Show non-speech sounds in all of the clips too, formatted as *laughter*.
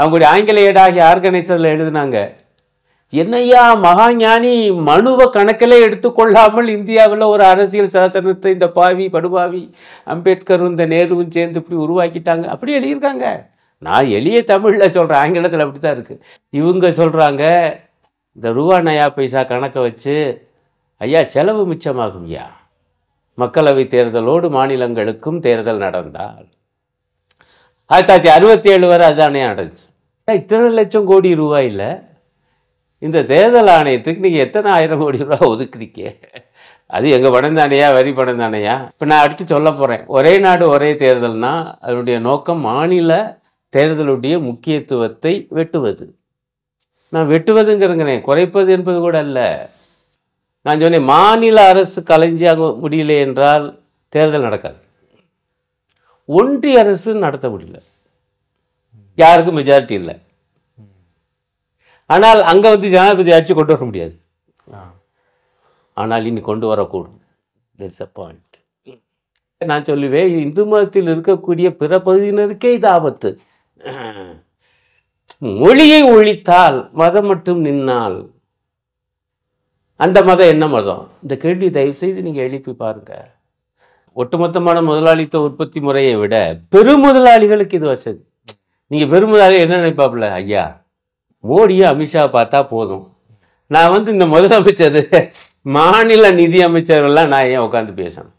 அவங்களுடைய ஆங்கிலேயடாகிய ஆர்கனைசரில் எழுதினாங்க என்னையா மகாஞானி மனுவை கணக்கில் எடுத்துக்கொள்ளாமல் இந்தியாவில் ஒரு அரசியல் சாசனத்தை இந்த பாவி படுபாவி அம்பேத்கரும் இந்த நேருவும் சேர்ந்து இப்படி உருவாக்கிட்டாங்க அப்படி எழுதியிருக்காங்க நான் எளிய தமிழில் சொல்கிறேன் ஆங்கிலத்தில் அப்படி தான் இருக்குது இவங்க சொல்கிறாங்க இந்த ரூபா நயா பைசா கணக்கை வச்சு ஐயா செலவு மிச்சமாகும் ஐயா மக்களவை தேர்தலோடு மாநிலங்களுக்கும் தேர்தல் நடந்தால் ஆயிரத்தி தொள்ளாயிரத்தி அறுபத்தி ஏழு வரை அதுதானே நடந்துச்சு இத்தனை லட்சம் கோடி ரூபாயில் இந்த தேர்தல் ஆணையத்துக்கு நீங்கள் எத்தனை ஆயிரம் கோடி ரூபா ஒதுக்குறீங்க அது எங்கள் பணம் தானையா வரி பணம் தானையா இப்போ நான் அடுத்து சொல்ல போகிறேன் ஒரே நாடு ஒரே தேர்தல்னா அதனுடைய நோக்கம் மாநில தேர்தலுடைய முக்கியத்துவத்தை வெட்டுவது நான் வெட்டுவதுங்கிறங்கிறேன் குறைப்பது என்பது கூட அல்ல நான் சொன்னேன் மாநில அரசு கலைஞ்சாக முடியல என்றால் தேர்தல் நடக்காது ஒன்றிய அரசு நடத்த முடியல யாருக்கும் மெஜாரிட்டி இல்லை ஆனால் அங்கே வந்து ஜனாதிபதி ஆட்சி கொண்டு வர முடியாது ஆனால் இனி கொண்டு வரக்கூடும் தட்ஸ் அ பாயிண்ட் நான் சொல்லுவேன் இந்து மதத்தில் இருக்கக்கூடிய பிற பகுதியினருக்கே இது ஆபத்து மொழியை ஒழித்தால் மதம் மட்டும் நின்னால் அந்த மதம் என்ன மதம் இந்த கேள்வி தயவுசெய்து நீங்கள் எழுப்பி பாருங்கள் ஒட்டுமொத்தமான முதலாளித்துவ உற்பத்தி முறையை விட பெருமுதலாளிகளுக்கு இது வசதி நீங்கள் பெருமதாக என்ன நினைப்பாப்புல ஐயா மோடியும் அமித்ஷா பார்த்தா போதும் நான் வந்து இந்த முதலமைச்சர் மாநில நிதி அமைச்சர்கள்லாம் நான் ஏன் உட்காந்து பேசணும்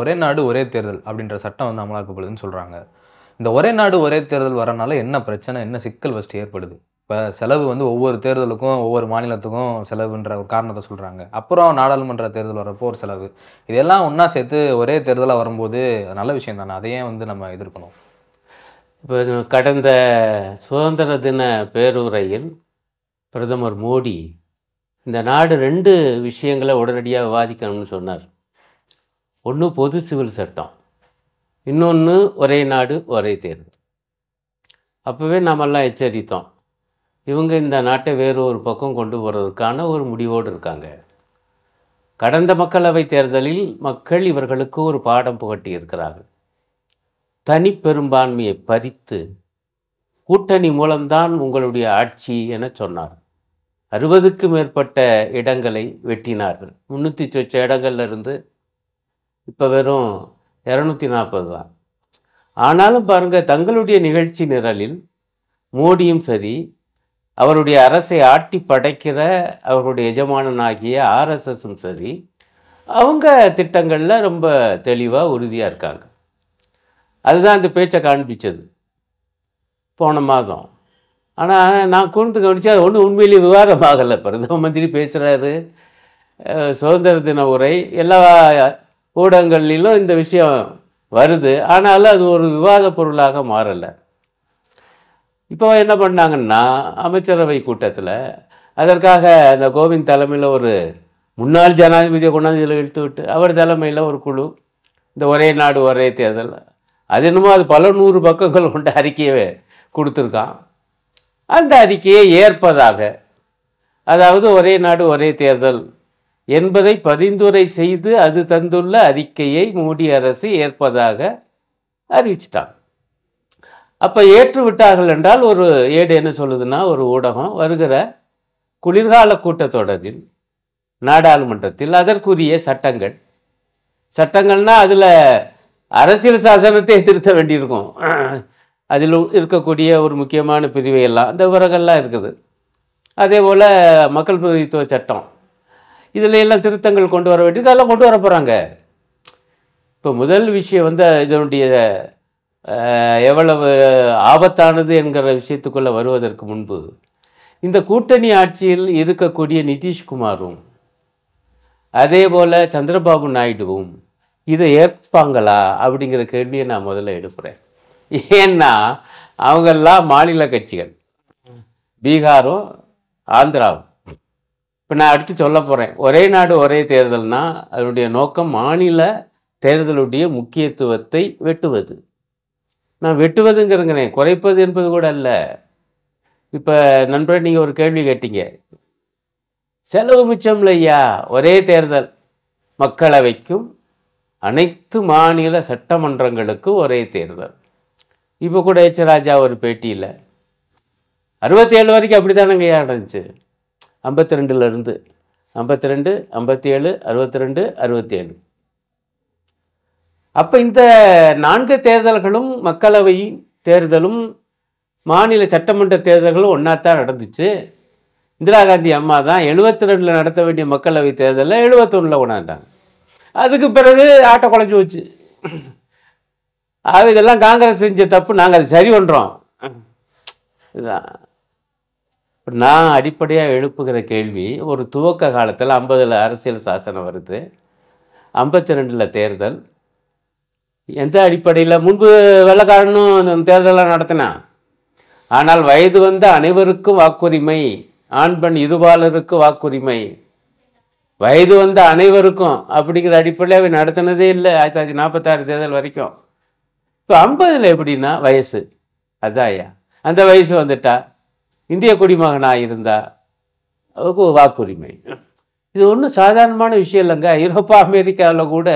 ஒரே நாடு ஒரே தேர்தல் அப்படின்ற சட்டம் வந்து அமலாக்கப்படுதுன்னு சொல்கிறாங்க இந்த ஒரே நாடு ஒரே தேர்தல் வரனால என்ன பிரச்சனை என்ன சிக்கல் ஃபஸ்ட்டு ஏற்படுது இப்போ செலவு வந்து ஒவ்வொரு தேர்தலுக்கும் ஒவ்வொரு மாநிலத்துக்கும் செலவுன்ற ஒரு காரணத்தை சொல்கிறாங்க அப்புறம் நாடாளுமன்ற தேர்தல் வரப்போ ஒரு செலவு இதெல்லாம் ஒன்றா சேர்த்து ஒரே தேர்தலாக வரும்போது நல்ல விஷயம் தானே அதையே வந்து நம்ம எதிர்க்கணும் இப்போ கடந்த சுதந்திர தின பேருரையில் பிரதமர் மோடி இந்த நாடு ரெண்டு விஷயங்களை உடனடியாக விவாதிக்கணும்னு சொன்னார் ஒன்று பொது சிவில் சட்டம் இன்னொன்று ஒரே நாடு ஒரே தேர்தல் அப்போவே நம்மெல்லாம் எச்சரித்தோம் இவங்க இந்த நாட்டை வேறு ஒரு பக்கம் கொண்டு போகிறதுக்கான ஒரு முடிவோடு இருக்காங்க கடந்த மக்களவைத் தேர்தலில் மக்கள் இவர்களுக்கு ஒரு பாடம் புகட்டி இருக்கிறார்கள் தனி பெரும்பான்மையை பறித்து கூட்டணி மூலம்தான் உங்களுடைய ஆட்சி என சொன்னார் அறுபதுக்கு மேற்பட்ட இடங்களை வெட்டினார்கள் முந்நூற்றி சொச்ச இடங்கள்லேருந்து இப்போ வெறும் இரநூத்தி நாற்பது தான் ஆனாலும் பாருங்கள் தங்களுடைய நிகழ்ச்சி நிரலில் மோடியும் சரி அவருடைய அரசை ஆட்டி படைக்கிற அவருடைய எஜமானனாகிய ஆர்எஸ்எஸும் சரி அவங்க திட்டங்களில் ரொம்ப தெளிவாக உறுதியாக இருக்காங்க அதுதான் அந்த பேச்சை காண்பிச்சது போன மாதம் ஆனால் நான் கூர்ந்து கவனித்து அது ஒன்றும் உண்மையிலே விவாதமாகலை பிரதம மந்திரி பேசுகிறாரு சுதந்திர தின உரை எல்லா ஊடகங்களிலும் இந்த விஷயம் வருது ஆனாலும் அது ஒரு விவாத பொருளாக மாறலை இப்போ என்ன பண்ணாங்கன்னா அமைச்சரவை கூட்டத்தில் அதற்காக அந்த கோவிந்த் தலைமையில் ஒரு முன்னாள் ஜனாதிபதியை கொண்டாந்து இதில் இழுத்து விட்டு அவர் தலைமையில் ஒரு குழு இந்த ஒரே நாடு ஒரே தேர்தல் அது என்னமோ அது பல நூறு பக்கங்கள் கொண்ட அறிக்கையை கொடுத்துருக்கான் அந்த அறிக்கையை ஏற்பதாக அதாவது ஒரே நாடு ஒரே தேர்தல் என்பதை பரிந்துரை செய்து அது தந்துள்ள அறிக்கையை மோடி அரசு ஏற்பதாக அறிவிச்சிட்டாங்க அப்போ ஏற்று விட்டார்கள் என்றால் ஒரு ஏடு என்ன சொல்லுதுன்னா ஒரு ஊடகம் வருகிற குளிர்கால கூட்டத்தொடரில் நாடாளுமன்றத்தில் அதற்குரிய சட்டங்கள் சட்டங்கள்னால் அதில் அரசியல் சாசனத்தை திருத்த வேண்டியிருக்கும் அதில் இருக்கக்கூடிய ஒரு முக்கியமான பிரிவையெல்லாம் அந்த விவரங்கள்லாம் இருக்குது அதே போல் மக்கள் பிரதித்துவ சட்டம் இதில் எல்லாம் திருத்தங்கள் கொண்டு வர வேண்டியது அதெல்லாம் கொண்டு வர போகிறாங்க இப்போ முதல் விஷயம் வந்து இதனுடைய எவ்வளவு ஆபத்தானது என்கிற விஷயத்துக்குள்ளே வருவதற்கு முன்பு இந்த கூட்டணி ஆட்சியில் இருக்கக்கூடிய நிதிஷ்குமாரும் அதே போல் சந்திரபாபு நாயுடுவும் இதை ஏற்பாங்களா அப்படிங்கிற கேள்வியை நான் முதல்ல எடுக்கிறேன் ஏன்னா அவங்கெல்லாம் மாநில கட்சிகள் பீகாரும் ஆந்திராவும் இப்போ நான் அடுத்து சொல்ல போகிறேன் ஒரே நாடு ஒரே தேர்தல்னால் அதனுடைய நோக்கம் மாநில தேர்தலுடைய முக்கியத்துவத்தை வெட்டுவது நான் வெட்டுவதுங்கிறங்கிறேன் குறைப்பது என்பது கூட அல்ல இப்போ நண்பர் நீங்கள் ஒரு கேள்வி கேட்டீங்க செலவு மிச்சம் இல்லையா ஒரே தேர்தல் மக்களவைக்கும் அனைத்து மாநில சட்டமன்றங்களுக்கும் ஒரே தேர்தல் இப்போ கூட எச் ராஜா ஒரு பேட்டியில் அறுபத்தேழு வரைக்கும் அப்படி தானங்கய்யா நடந்துச்சு ஐம்பத்தி ரெண்டுலேருந்து ஐம்பத்தி ரெண்டு ஐம்பத்தி ஏழு அறுபத்தி ரெண்டு அறுபத்தி ஏழு அப்போ இந்த நான்கு தேர்தல்களும் மக்களவை தேர்தலும் மாநில சட்டமன்ற தேர்தல்களும் ஒன்றா தான் நடந்துச்சு இந்திரா காந்தி அம்மா தான் எழுபத்தி ரெண்டில் நடத்த வேண்டிய மக்களவை தேர்தலில் எழுபத்தொன்னில் கொண்டாண்டாங்க அதுக்கு பிறகு ஆட்டை குழஞ்சி வச்சு ஆக இதெல்லாம் காங்கிரஸ் செஞ்ச தப்பு நாங்கள் அதை சரி பண்ணுறோம் இதுதான் நான் அடிப்படையாக எழுப்புகிற கேள்வி ஒரு துவக்க காலத்தில் ஐம்பதில் அரசியல் சாசனம் வருது ஐம்பத்தி ரெண்டில் தேர்தல் எந்த அடிப்படையில் முன்பு வெள்ளக்காரனும் தேர்தலாக நடத்தினான் ஆனால் வயது வந்த அனைவருக்கும் வாக்குரிமை ஆண் பெண் இருபாலருக்கு வாக்குரிமை வயது வந்த அனைவருக்கும் அப்படிங்கிற அடிப்படையில் அவை நடத்தினதே இல்லை ஆயிரத்தி தொள்ளாயிரத்தி நாற்பத்தாறு தேர்தல் வரைக்கும் இப்போ ஐம்பதில் எப்படின்னா வயசு அதான் அந்த வயசு வந்துட்டா இந்திய குடிமகனாக இருந்தா வாக்குரிமை இது ஒன்றும் சாதாரணமான விஷயம் இல்லைங்க ஐரோப்பா அமெரிக்காவில் கூட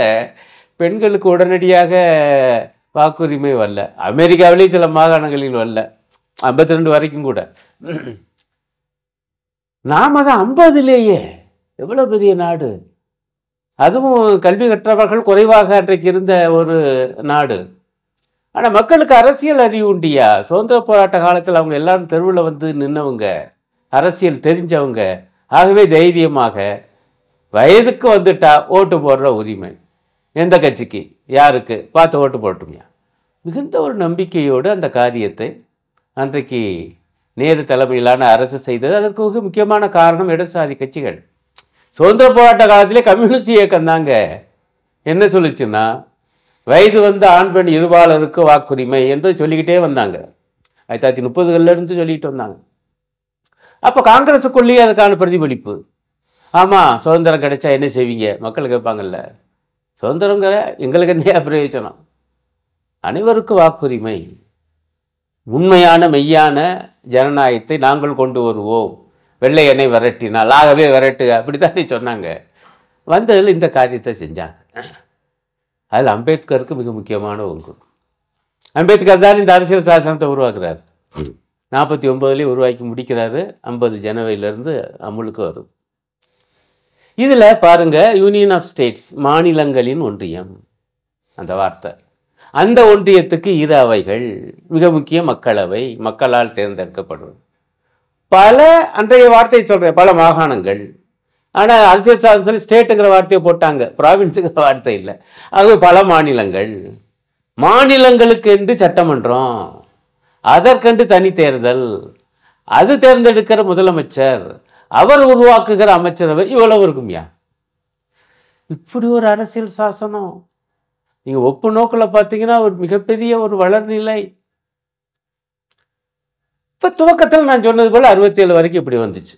பெண்களுக்கு உடனடியாக வாக்குரிமை வரல அமெரிக்காவிலேயும் சில மாகாணங்களில் வரல ஐம்பத்தி ரெண்டு வரைக்கும் கூட நாம தான் ஐம்பதுலேயே எவ்வளோ பெரிய நாடு அதுவும் கல்வி கற்றவர்கள் குறைவாக அன்றைக்கு இருந்த ஒரு நாடு ஆனால் மக்களுக்கு அரசியல் அறிவு உண்டியா சுதந்திர போராட்ட காலத்தில் அவங்க எல்லாரும் தெருவில் வந்து நின்னவங்க அரசியல் தெரிஞ்சவங்க ஆகவே தைரியமாக வயதுக்கு வந்துட்டா ஓட்டு போடுற உரிமை எந்த கட்சிக்கு யாருக்கு பார்த்து ஓட்டு போட்டுமையா மிகுந்த ஒரு நம்பிக்கையோடு அந்த காரியத்தை அன்றைக்கு நேரு தலைமையிலான அரசு செய்தது அதற்கு மிக முக்கியமான காரணம் இடதுசாரி கட்சிகள் சுதந்திர போராட்ட காலத்திலே கம்யூனிஸ்ட் இயக்கம் தாங்க என்ன சொல்லிச்சுன்னா வயது வந்த ஆண் பெண் இருபாளருக்கு வாக்குரிமை என்று சொல்லிக்கிட்டே வந்தாங்க ஆயிரத்தி தொள்ளாயிரத்தி முப்பதுகள்லேருந்து சொல்லிக்கிட்டு வந்தாங்க அப்போ காங்கிரஸுக்குள்ளேயே அதுக்கான பிரதிபலிப்பு ஆமாம் சுதந்திரம் கிடைச்சா என்ன செய்வீங்க மக்கள் கேட்பாங்கல்ல சுதந்திரங்கிற எங்களுக்கு என்னையா பிரயோஜனம் அனைவருக்கும் வாக்குரிமை உண்மையான மெய்யான ஜனநாயகத்தை நாங்கள் கொண்டு வருவோம் எண்ணெய் விரட்டினால் ஆகவே விரட்டு அப்படி தானே சொன்னாங்க வந்ததில் இந்த காரியத்தை செஞ்சாங்க அதில் அம்பேத்கருக்கு மிக முக்கியமான ஒன்று அம்பேத்கர் தான் இந்த அரசியல் சாசனத்தை உருவாக்குறாரு நாற்பத்தி ஒம்பதுலேயே உருவாக்கி முடிக்கிறாரு ஐம்பது ஜனவரியிலேருந்து அமுலுக்கு வரும் இதில் பாருங்கள் யூனியன் ஆஃப் ஸ்டேட்ஸ் மாநிலங்களின் ஒன்றியம் அந்த வார்த்தை அந்த ஒன்றியத்துக்கு இரு அவைகள் மிக முக்கிய மக்களவை மக்களால் தேர்ந்தெடுக்கப்படும் பல அன்றைய வார்த்தையை சொல்கிறேன் பல மாகாணங்கள் ஆனால் அரசியல் சாசனத்தில் ஸ்டேட்டுங்கிற வார்த்தையை போட்டாங்க ப்ராவின்ஸுங்கிற வார்த்தை இல்லை அது பல மாநிலங்கள் மாநிலங்களுக்கு என்று சட்டமன்றம் அதற்கென்று தனி தேர்தல் அது தேர்ந்தெடுக்கிற முதலமைச்சர் அவர் உருவாக்குகிற அமைச்சரவை இவ்வளவு யா இப்படி ஒரு அரசியல் சாசனம் நீங்கள் ஒப்பு நோக்கில் பார்த்தீங்கன்னா ஒரு மிகப்பெரிய ஒரு வளர்நிலை இப்போ துவக்கத்தில் நான் சொன்னது போல் அறுபத்தேழு வரைக்கும் இப்படி வந்துச்சு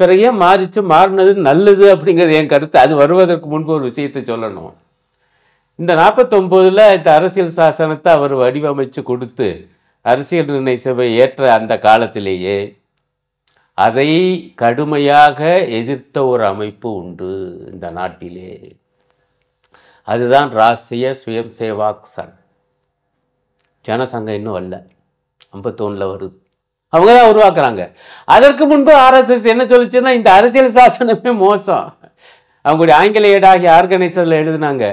பிறகு ஏன் மாறிச்சு மாறினது நல்லது அப்படிங்கிறது என் கருத்து அது வருவதற்கு முன்பு ஒரு விஷயத்தை சொல்லணும் இந்த நாற்பத்தொம்போதில் இந்த அரசியல் சாசனத்தை அவர் வடிவமைச்சு கொடுத்து அரசியல் நிர்ணய சபை ஏற்ற அந்த காலத்திலேயே அதை கடுமையாக எதிர்த்த ஒரு அமைப்பு உண்டு இந்த நாட்டிலே அதுதான் ராஷ்டிரிய சுயம் சேவாக் சங் ஜனசங்கம் இன்னும் அல்ல ஐம்பத்தொன்னில் வருது அவங்க தான் உருவாக்குறாங்க அதற்கு முன்பு ஆர்எஸ்எஸ் என்ன சொல்லிச்சுன்னா இந்த அரசியல் சாசனமே மோசம் அவங்களுடைய ஆங்கிலேயடாகிய ஆர்கனைசரில் எழுதுனாங்க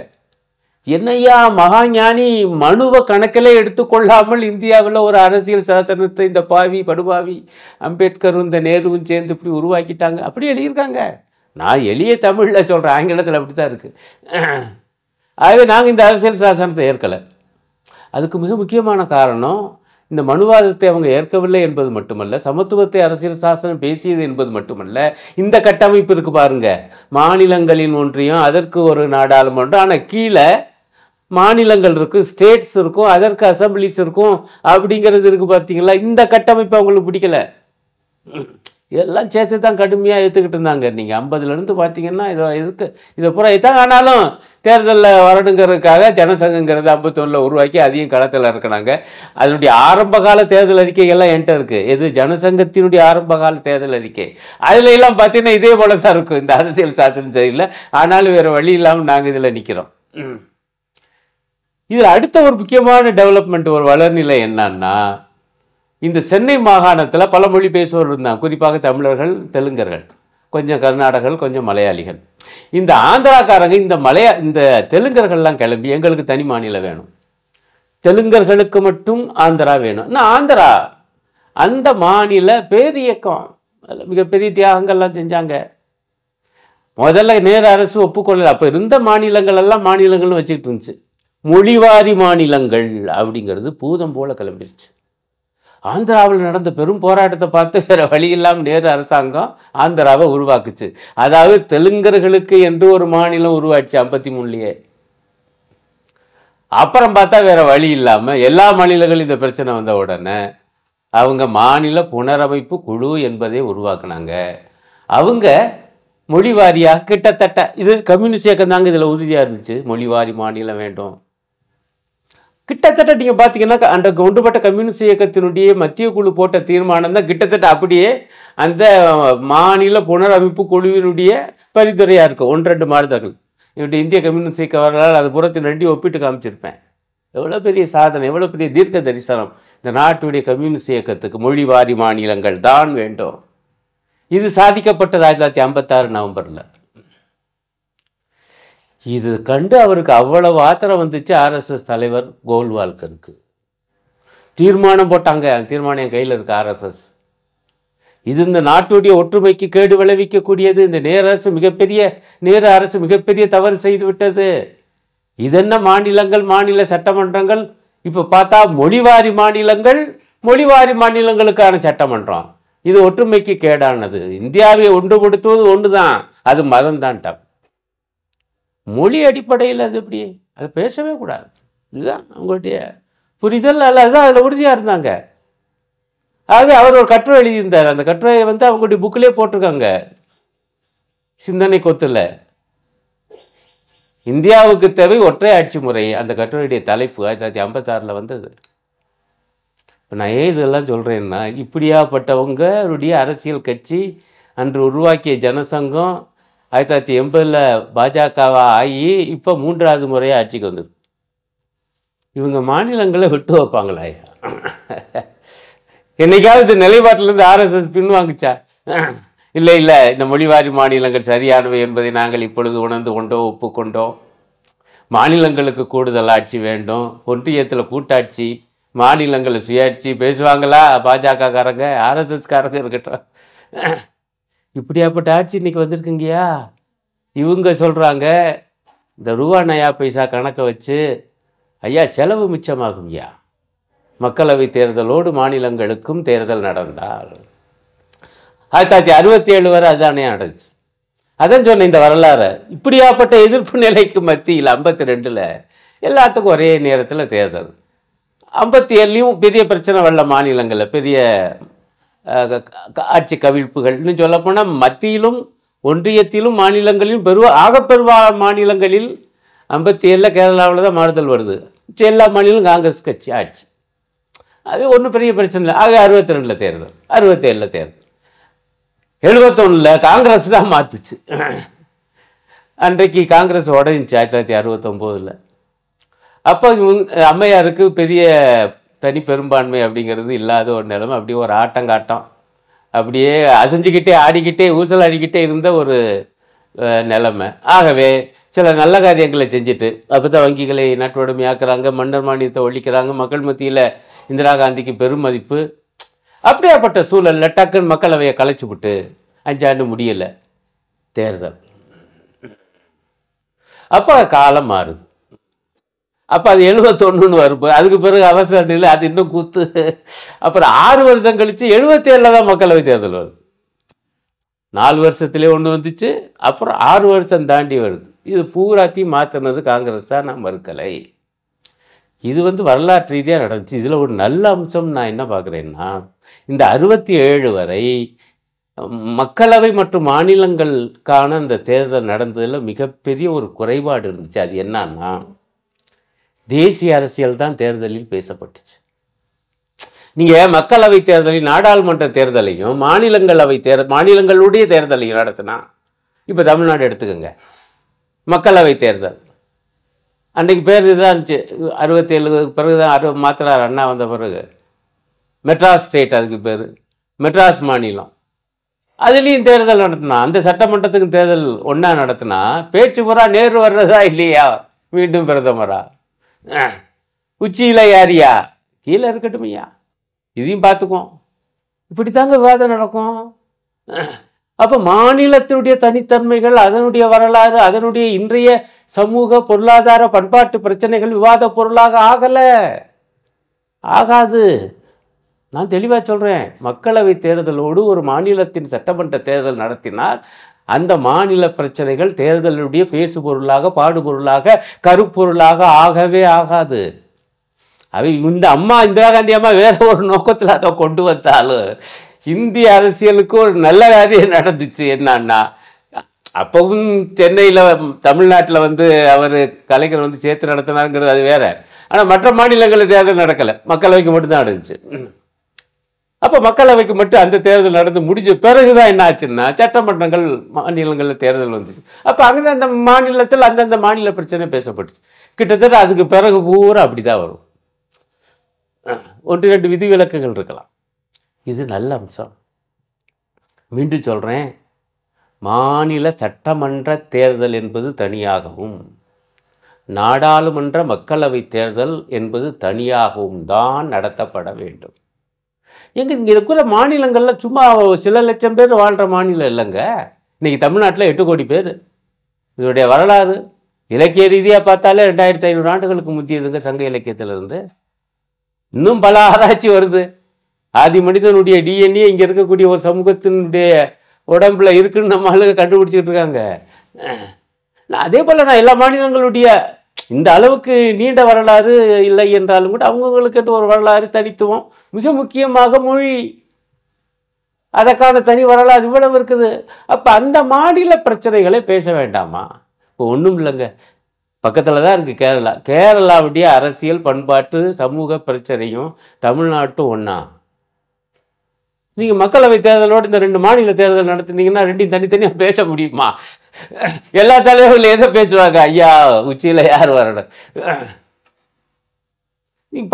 என்னையா மகா ஞானி மனுவை கணக்கில் எடுத்துக்கொள்ளாமல் இந்தியாவில் ஒரு அரசியல் சாசனத்தை இந்த பாவி படுபாவி அம்பேத்கரும் இந்த நேருவும் சேர்ந்து இப்படி உருவாக்கிட்டாங்க அப்படி எழுதியிருக்காங்க நான் எளிய தமிழில் சொல்கிறேன் ஆங்கிலத்தில் அப்படி தான் இருக்குது ஆகவே நாங்கள் இந்த அரசியல் சாசனத்தை ஏற்கலை அதுக்கு மிக முக்கியமான காரணம் இந்த மனுவாதத்தை அவங்க ஏற்கவில்லை என்பது மட்டுமல்ல சமத்துவத்தை அரசியல் சாசனம் பேசியது என்பது மட்டுமல்ல இந்த கட்டமைப்பு இருக்குது பாருங்கள் மாநிலங்களின் ஒன்றியம் அதற்கு ஒரு நாடாளுமன்றம் ஆனால் கீழே மாநிலங்கள் இருக்கும் ஸ்டேட்ஸ் இருக்கும் அதற்கு அசம்பிளிஸ் இருக்கும் அப்படிங்கிறது இருக்குது பார்த்தீங்களா இந்த கட்டமைப்பு அவங்களுக்கு பிடிக்கல இதெல்லாம் சேர்த்து தான் கடுமையாக எடுத்துக்கிட்டு இருந்தாங்க நீங்கள் ஐம்பதுலேருந்து பார்த்தீங்கன்னா இதோ இருக்கு இதை பூரா இதான் ஆனாலும் தேர்தலில் வரணுங்கிறதுக்காக ஜனசங்கங்கிறது ஐம்பத்தொன்னில் உருவாக்கி அதையும் களத்தில் இருக்கிறாங்க அதனுடைய ஆரம்ப கால தேர்தல் அறிக்கைகள்லாம் என்கிட்ட இருக்குது எது ஜனசங்கத்தினுடைய ஆரம்ப கால தேர்தல் அறிக்கை அதில் எல்லாம் பார்த்தீங்கன்னா இதே போல தான் இருக்கும் இந்த அரசியல் சாசன சரியில்லை ஆனாலும் வேறு வழி இல்லாமல் நாங்கள் இதில் நிற்கிறோம் இதில் அடுத்த ஒரு முக்கியமான டெவலப்மெண்ட் ஒரு வளர்நிலை என்னன்னா இந்த சென்னை மாகாணத்தில் பல மொழி பேசுவோர் இருந்தாங்க குறிப்பாக தமிழர்கள் தெலுங்கர்கள் கொஞ்சம் கர்நாடகர்கள் கொஞ்சம் மலையாளிகள் இந்த ஆந்திராக்காரங்க இந்த மலையா இந்த தெலுங்கர்கள்லாம் கிளம்பி எங்களுக்கு தனி மாநிலம் வேணும் தெலுங்கர்களுக்கு மட்டும் ஆந்திரா வேணும் நான் ஆந்திரா அந்த மாநில பேர் இயக்கம் மிகப்பெரிய தியாகங்கள்லாம் செஞ்சாங்க முதல்ல நேர அரசு ஒப்புக்கொள்ள அப்போ இருந்த மாநிலங்கள் எல்லாம் மாநிலங்கள்னு வச்சுக்கிட்டு இருந்துச்சு மொழிவாதி மாநிலங்கள் அப்படிங்கிறது பூதம் போல கிளம்பிடுச்சு ஆந்திராவில் நடந்த பெரும் போராட்டத்தை பார்த்து வேறு வழி இல்லாமல் நேரு அரசாங்கம் ஆந்திராவை உருவாக்குச்சு அதாவது தெலுங்கர்களுக்கு என்று ஒரு மாநிலம் உருவாச்சு ஐம்பத்தி மூணுலேயே அப்புறம் பார்த்தா வேறு வழி இல்லாமல் எல்லா மாநிலங்களும் இந்த பிரச்சனை வந்த உடனே அவங்க மாநில புனரமைப்பு குழு என்பதை உருவாக்குனாங்க அவங்க மொழிவாரியாக கிட்டத்தட்ட இது கம்யூனிஸ்ட் இயக்கம் தாங்க இதில் உறுதியாக இருந்துச்சு மொழிவாரி மாநிலம் வேண்டும் கிட்டத்தட்ட நீங்கள் பார்த்தீங்கன்னா அந்த ஒன்றுபட்ட கம்யூனிஸ்ட் இயக்கத்தினுடைய மத்திய குழு போட்ட தீர்மானம் தான் கிட்டத்தட்ட அப்படியே அந்த மாநில புனரமைப்பு குழுவினுடைய பரிந்துரையாக இருக்கும் ஒன்று ரெண்டு மாறுதல்கள் என்னுடைய இந்திய கம்யூனிஸ்ட் இயக்க வரலாறு அது புறத்தை நன்றி ஒப்பிட்டு காமிச்சிருப்பேன் எவ்வளோ பெரிய சாதனை எவ்வளோ பெரிய தீர்க்க தரிசனம் இந்த நாட்டுடைய கம்யூனிஸ்ட் இயக்கத்துக்கு மொழிவாரி மாநிலங்கள் தான் வேண்டும் இது சாதிக்கப்பட்டது ஆயிரத்தி தொள்ளாயிரத்தி ஐம்பத்தாறு நவம்பரில் இது கண்டு அவருக்கு அவ்வளவு ஆத்திரம் வந்துச்சு ஆர்எஸ்எஸ் தலைவர் கோல்வால்கருக்கு தீர்மானம் போட்டாங்க அந்த தீர்மானம் என் கையில் இருக்குது ஆர்எஸ்எஸ் இது இந்த நாட்டுடைய ஒற்றுமைக்கு கேடு விளைவிக்கக்கூடியது இந்த நேர அரசு மிகப்பெரிய நேர அரசு மிகப்பெரிய தவறு செய்து விட்டது இதென்ன மாநிலங்கள் மாநில சட்டமன்றங்கள் இப்போ பார்த்தா மொழிவாரி மாநிலங்கள் மொழிவாரி மாநிலங்களுக்கான சட்டமன்றம் இது ஒற்றுமைக்கு கேடானது இந்தியாவை ஒன்று ஒன்று தான் அது மதம் தான் மொழி அடிப்படையில் அது எப்படி அதை பேசவே கூடாது இதுதான் அவங்களுடைய புரிதல் அல்ல அதில் உறுதியாக இருந்தாங்க ஆகவே அவர் ஒரு கட்டுரை எழுதியிருந்தார் அந்த கட்டுரையை வந்து அவங்களுடைய புக்கிலே போட்டிருக்காங்க சிந்தனை கொத்தில் இந்தியாவுக்கு தேவை ஒற்றை ஆட்சி முறை அந்த கட்டுரையுடைய தலைப்பு ஆயிரத்தி தொள்ளாயிரத்தி ஐம்பத்தாறில் வந்தது இப்போ நான் ஏன் இதெல்லாம் சொல்கிறேன்னா இப்படியாப்பட்டவங்களுடைய அரசியல் கட்சி அன்று உருவாக்கிய ஜனசங்கம் ஆயிரத்தி தொள்ளாயிரத்தி எண்பதில் பாஜகவாக ஆகி இப்போ மூன்றாவது முறையாக ஆட்சிக்கு வந்தது இவங்க மாநிலங்களை விட்டு வைப்பாங்களா என்னைக்காவது நிலைப்பாட்டிலேருந்து ஆர்எஸ்எஸ் பின்வாங்குச்சா இல்லை இல்லை இந்த மொழிவாரி மாநிலங்கள் சரியானவை என்பதை நாங்கள் இப்பொழுது உணர்ந்து கொண்டோம் ஒப்புக்கொண்டோம் மாநிலங்களுக்கு கூடுதல் ஆட்சி வேண்டும் ஒன்றியத்தில் கூட்டாட்சி மாநிலங்களை சுயாட்சி பேசுவாங்களா பாஜகக்காரங்க ஆர்எஸ்எஸ்காரங்க இருக்கட்டும் இப்படியாப்பட்ட ஆட்சி இன்றைக்கி வந்திருக்குங்கய்யா இவங்க சொல்கிறாங்க இந்த ரூபா நயா பைசா கணக்கை வச்சு ஐயா செலவு மிச்சமாகும் ஐயா மக்களவை தேர்தலோடு மாநிலங்களுக்கும் தேர்தல் நடந்தால் ஆயிரத்தி தொள்ளாயிரத்தி அறுபத்தி ஏழு வரை அதுதானே நடந்துச்சு அதான் சொன்னேன் இந்த வரலாறு இப்படியாப்பட்ட எதிர்ப்பு நிலைக்கு மத்தியில் ஐம்பத்தி ரெண்டில் எல்லாத்துக்கும் ஒரே நேரத்தில் தேர்தல் ஐம்பத்தி ஏழுலேயும் பெரிய பிரச்சனை வரல மாநிலங்களில் பெரிய ஆட்சி கவிழ்ப்புகள்னு சொல்லப்போனால் மத்தியிலும் ஒன்றியத்திலும் மாநிலங்களிலும் பெருவ ஆக பெருவா மாநிலங்களில் ஐம்பத்தி ஏழில் கேரளாவில் தான் மாறுதல் வருது எல்லா மாநிலங்களும் காங்கிரஸ் கட்சி ஆட்சி அது ஒன்றும் பெரிய பிரச்சனை இல்லை ஆக அறுபத்தி ரெண்டில் தேர்தல் அறுபத்தேழில் தேர்தல் எழுபத்தொன்னில் காங்கிரஸ் தான் மாற்றுச்சு அன்றைக்கு காங்கிரஸ் உடஞ்சிச்சு ஆயிரத்தி தொள்ளாயிரத்தி அறுபத்தொம்போதில் அப்போ அம்மையாருக்கு பெரிய தனி பெரும்பான்மை அப்படிங்கிறது இல்லாத ஒரு நிலைமை அப்படியே ஒரு ஆட்டங்காட்டம் அப்படியே அசைஞ்சிக்கிட்டே ஆடிக்கிட்டே ஊசல் ஆடிக்கிட்டே இருந்த ஒரு நிலைமை ஆகவே சில நல்ல காரியங்களை செஞ்சுட்டு அப்போ தான் வங்கிகளை நாட்டுவடமையாக்குறாங்க மன்னர் மானியத்தை ஒழிக்கிறாங்க மக்கள் மத்தியில் இந்திரா காந்திக்கு பெரும் மதிப்பு அப்படியாப்பட்ட சூழலில் டக்குன்னு மக்களவையை கலைச்சி விட்டு அஞ்சாண்டு முடியலை தேர்தல் அப்போ காலம் மாறுது அப்போ அது எழுபத்தொன்னுன்னு வரும் அதுக்கு பிறகு அவசர நிலை அது இன்னும் கூத்து அப்புறம் ஆறு வருஷம் கழித்து எழுபத்தேழில் தான் மக்களவை தேர்தல் வருது நாலு வருஷத்துலேயே ஒன்று வந்துச்சு அப்புறம் ஆறு வருஷம் தாண்டி வருது இது பூராத்தையும் மாற்றினது காங்கிரஸ் தான் நான் மறுக்கலை இது வந்து வரலாற்று ரீதியாக நடந்துச்சு இதில் ஒரு நல்ல அம்சம் நான் என்ன பார்க்குறேன்னா இந்த அறுபத்தி ஏழு வரை மக்களவை மற்றும் மாநிலங்களுக்கான அந்த தேர்தல் நடந்ததில் மிகப்பெரிய ஒரு குறைபாடு இருந்துச்சு அது என்னன்னா தேசிய அரசியல் தான் தேர்தலில் பேசப்பட்டுச்சு நீங்கள் மக்களவை தேர்தலையும் நாடாளுமன்ற தேர்தலையும் மாநிலங்களவை தேர் மாநிலங்களுடைய தேர்தலையும் நடத்தினா இப்போ தமிழ்நாடு எடுத்துக்கோங்க மக்களவை தேர்தல் அன்றைக்கு பேர் இதுதான் இருந்துச்சு அறுபத்தேழுக்கு பிறகு தான் அறுபது மாத்திரார் அண்ணா வந்த பிறகு மெட்ராஸ் ஸ்டேட் அதுக்கு பேர் மெட்ராஸ் மாநிலம் அதுலேயும் தேர்தல் நடத்தினா அந்த சட்டமன்றத்துக்கும் தேர்தல் ஒன்றா நடத்தினா பேச்சு புறா நேரு வர்றதா இல்லையா மீண்டும் பிரதமரா உச்சியில் யாரியா கீழே இருக்கட்டும் ஐயா இதையும் பார்த்துக்குவோம் இப்படி தாங்க விவாதம் நடக்கும் அப்போ மாநிலத்தினுடைய தனித்தன்மைகள் அதனுடைய வரலாறு அதனுடைய இன்றைய சமூக பொருளாதார பண்பாட்டு பிரச்சனைகள் விவாத பொருளாக ஆகலை ஆகாது நான் தெளிவாக சொல்கிறேன் மக்களவை தேர்தலோடு ஒரு மாநிலத்தின் சட்டமன்ற தேர்தல் நடத்தினால் அந்த மாநில பிரச்சனைகள் தேர்தலுடைய பேசு பொருளாக பாடுபொருளாக கருப்பொருளாக ஆகவே ஆகாது அவை இந்த அம்மா இந்திரா காந்தி அம்மா வேற ஒரு நோக்கத்தில் அதை கொண்டு வந்தாலும் இந்திய அரசியலுக்கு ஒரு நல்ல காரியம் நடந்துச்சு என்னன்னா அப்பவும் சென்னையில் தமிழ்நாட்டில் வந்து அவர் கலைஞர் வந்து சேர்த்து நடத்தினாருங்கிறது அது வேற ஆனால் மற்ற மாநிலங்களில் தேர்தல் நடக்கலை மக்களவைக்கு மட்டும்தான் நடந்துச்சு அப்போ மக்களவைக்கு மட்டும் அந்த தேர்தல் நடந்து முடிஞ்ச பிறகுதான் என்ன ஆச்சுன்னா சட்டமன்றங்கள் மாநிலங்களில் தேர்தல் வந்துச்சு அப்போ அங்கே அந்த மாநிலத்தில் அந்தந்த மாநில பிரச்சனை பேசப்பட்டுச்சு கிட்டத்தட்ட அதுக்கு பிறகு பூரா அப்படி தான் வரும் ஒன்று ரெண்டு விதி விலக்குகள் இருக்கலாம் இது நல்ல அம்சம் மீண்டும் சொல்கிறேன் மாநில சட்டமன்ற தேர்தல் என்பது தனியாகவும் நாடாளுமன்ற மக்களவை தேர்தல் என்பது தனியாகவும் தான் நடத்தப்பட வேண்டும் எங்கள் இங்கே இருக்கிற மாநிலங்களில் சும்மா சில லட்சம் பேர் வாழ்கிற மாநிலம் இல்லைங்க இன்றைக்கி தமிழ்நாட்டில் எட்டு கோடி பேர் இதோடைய வரலாறு இலக்கிய ரீதியாக பார்த்தாலே ரெண்டாயிரத்தி ஐநூறு ஆண்டுகளுக்கு முந்தியதுங்க சங்க இலக்கியத்திலிருந்து இன்னும் பல ஆராய்ச்சி வருது ஆதி மனிதனுடைய டிஎன்ஏ இங்கே இருக்கக்கூடிய ஒரு சமூகத்தினுடைய உடம்புல இருக்குன்னு நம்ம ஆளுங்க கண்டுபிடிச்சிட்டு இருக்காங்க அதே போல் நான் எல்லா மாநிலங்களுடைய இந்த அளவுக்கு நீண்ட வரலாறு இல்லை என்றாலும் கூட அவங்கவுங்களுக்கு ஒரு வரலாறு தனித்துவம் மிக முக்கியமாக மொழி அதற்கான தனி வரலாறு இவ்வளவு இருக்குது அப்போ அந்த மாநில பிரச்சனைகளை பேச வேண்டாமா இப்போ ஒன்றும் இல்லைங்க பக்கத்தில் தான் இருக்குது கேரளா கேரளாவுடைய அரசியல் பண்பாட்டு சமூக பிரச்சனையும் தமிழ்நாட்டும் ஒன்றா நீங்கள் மக்களவை தேர்தலோடு இந்த ரெண்டு மாநில தேர்தல் நடத்துனீங்கன்னா ரெண்டையும் தனித்தனியாக பேச முடியுமா எல்லா தலைவர்களும் எதை பேசுவாங்க ஐயா உச்சியில் யார் வரணும்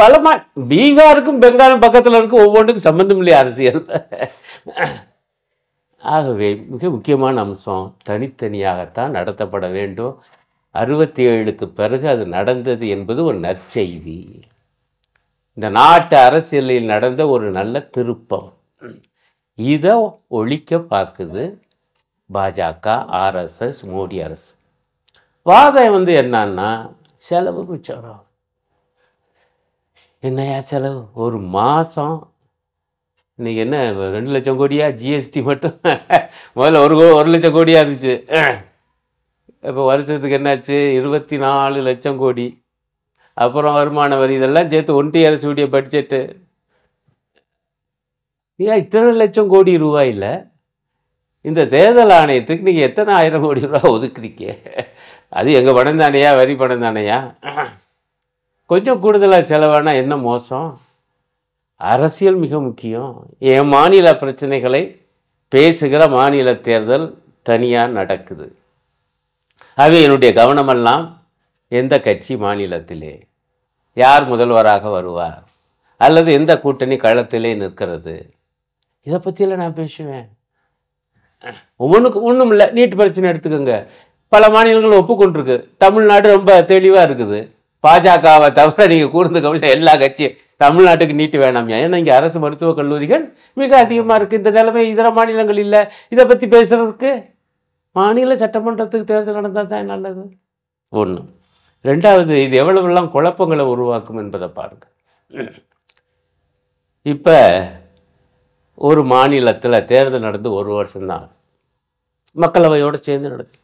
பலமா பீகாருக்கும் பெங்காலும் பக்கத்தில் இருக்கும் ஒவ்வொன்றுக்கும் சம்மந்தம் இல்லையா அரசியல் ஆகவே மிக முக்கியமான அம்சம் தனித்தனியாகத்தான் நடத்தப்பட வேண்டும் அறுபத்தி ஏழுக்கு பிறகு அது நடந்தது என்பது ஒரு நற்செய்தி இந்த நாட்டு அரசியலில் நடந்த ஒரு நல்ல திருப்பம் இதை ஒழிக்க பார்க்குது பாஜக ஆர்எஸ்எஸ் மோடி அரசு வாதம் வந்து என்னன்னா செலவு மிச்சம் என்னையா செலவு ஒரு மாதம் இன்றைக்கி என்ன ரெண்டு லட்சம் கோடியா ஜிஎஸ்டி மட்டும் முதல்ல ஒரு ஒரு லட்சம் கோடியாக இருந்துச்சு இப்போ வருஷத்துக்கு என்னாச்சு இருபத்தி நாலு லட்சம் கோடி அப்புறம் வருமான வரி இதெல்லாம் சேர்த்து ஒன்றிய அரசுடைய பட்ஜெட்டு ஏன் இத்தனை லட்சம் கோடி ரூபாயில் இந்த தேர்தல் ஆணையத்துக்கு நீங்கள் எத்தனை ஆயிரம் கோடி ரூபா ஒதுக்குறீங்க அது எங்கள் பணம் தானையா வரி பணம் தானையா கொஞ்சம் கூடுதலாக செலவானா என்ன மோசம் அரசியல் மிக முக்கியம் என் மாநில பிரச்சனைகளை பேசுகிற மாநில தேர்தல் தனியாக நடக்குது ஆகவே என்னுடைய கவனமெல்லாம் எந்த கட்சி மாநிலத்திலே யார் முதல்வராக வருவார் அல்லது எந்த கூட்டணி களத்திலே நிற்கிறது இதை பற்றியெல்லாம் நான் பேசுவேன் ஒவ்வொன்றுக்கு ஒன்றும் இல்லை நீட் பிரச்சனை எடுத்துக்கோங்க பல மாநிலங்கள் ஒப்புக்கொண்டிருக்கு தமிழ்நாடு ரொம்ப தெளிவாக இருக்குது பாஜகவை தவிர நீங்கள் கூர்ந்து கவனிச்ச எல்லா கட்சியும் தமிழ்நாட்டுக்கு நீட்டு வேணாம் ஏன்னா இங்கே அரசு மருத்துவக் கல்லூரிகள் மிக அதிகமாக இருக்குது இந்த நிலைமை இதர மாநிலங்கள் இல்லை இதை பற்றி பேசுகிறதுக்கு மாநில சட்டமன்றத்துக்கு தேர்தல் நடந்தால் தான் நல்லது ஒன்று ரெண்டாவது இது எவ்வளவெல்லாம் குழப்பங்களை உருவாக்கும் என்பதை பாருங்கள் இப்போ ஒரு மாநிலத்தில் தேர்தல் நடந்து ஒரு வருஷம்தான் மக்களவையோடு சேர்ந்து நடக்கு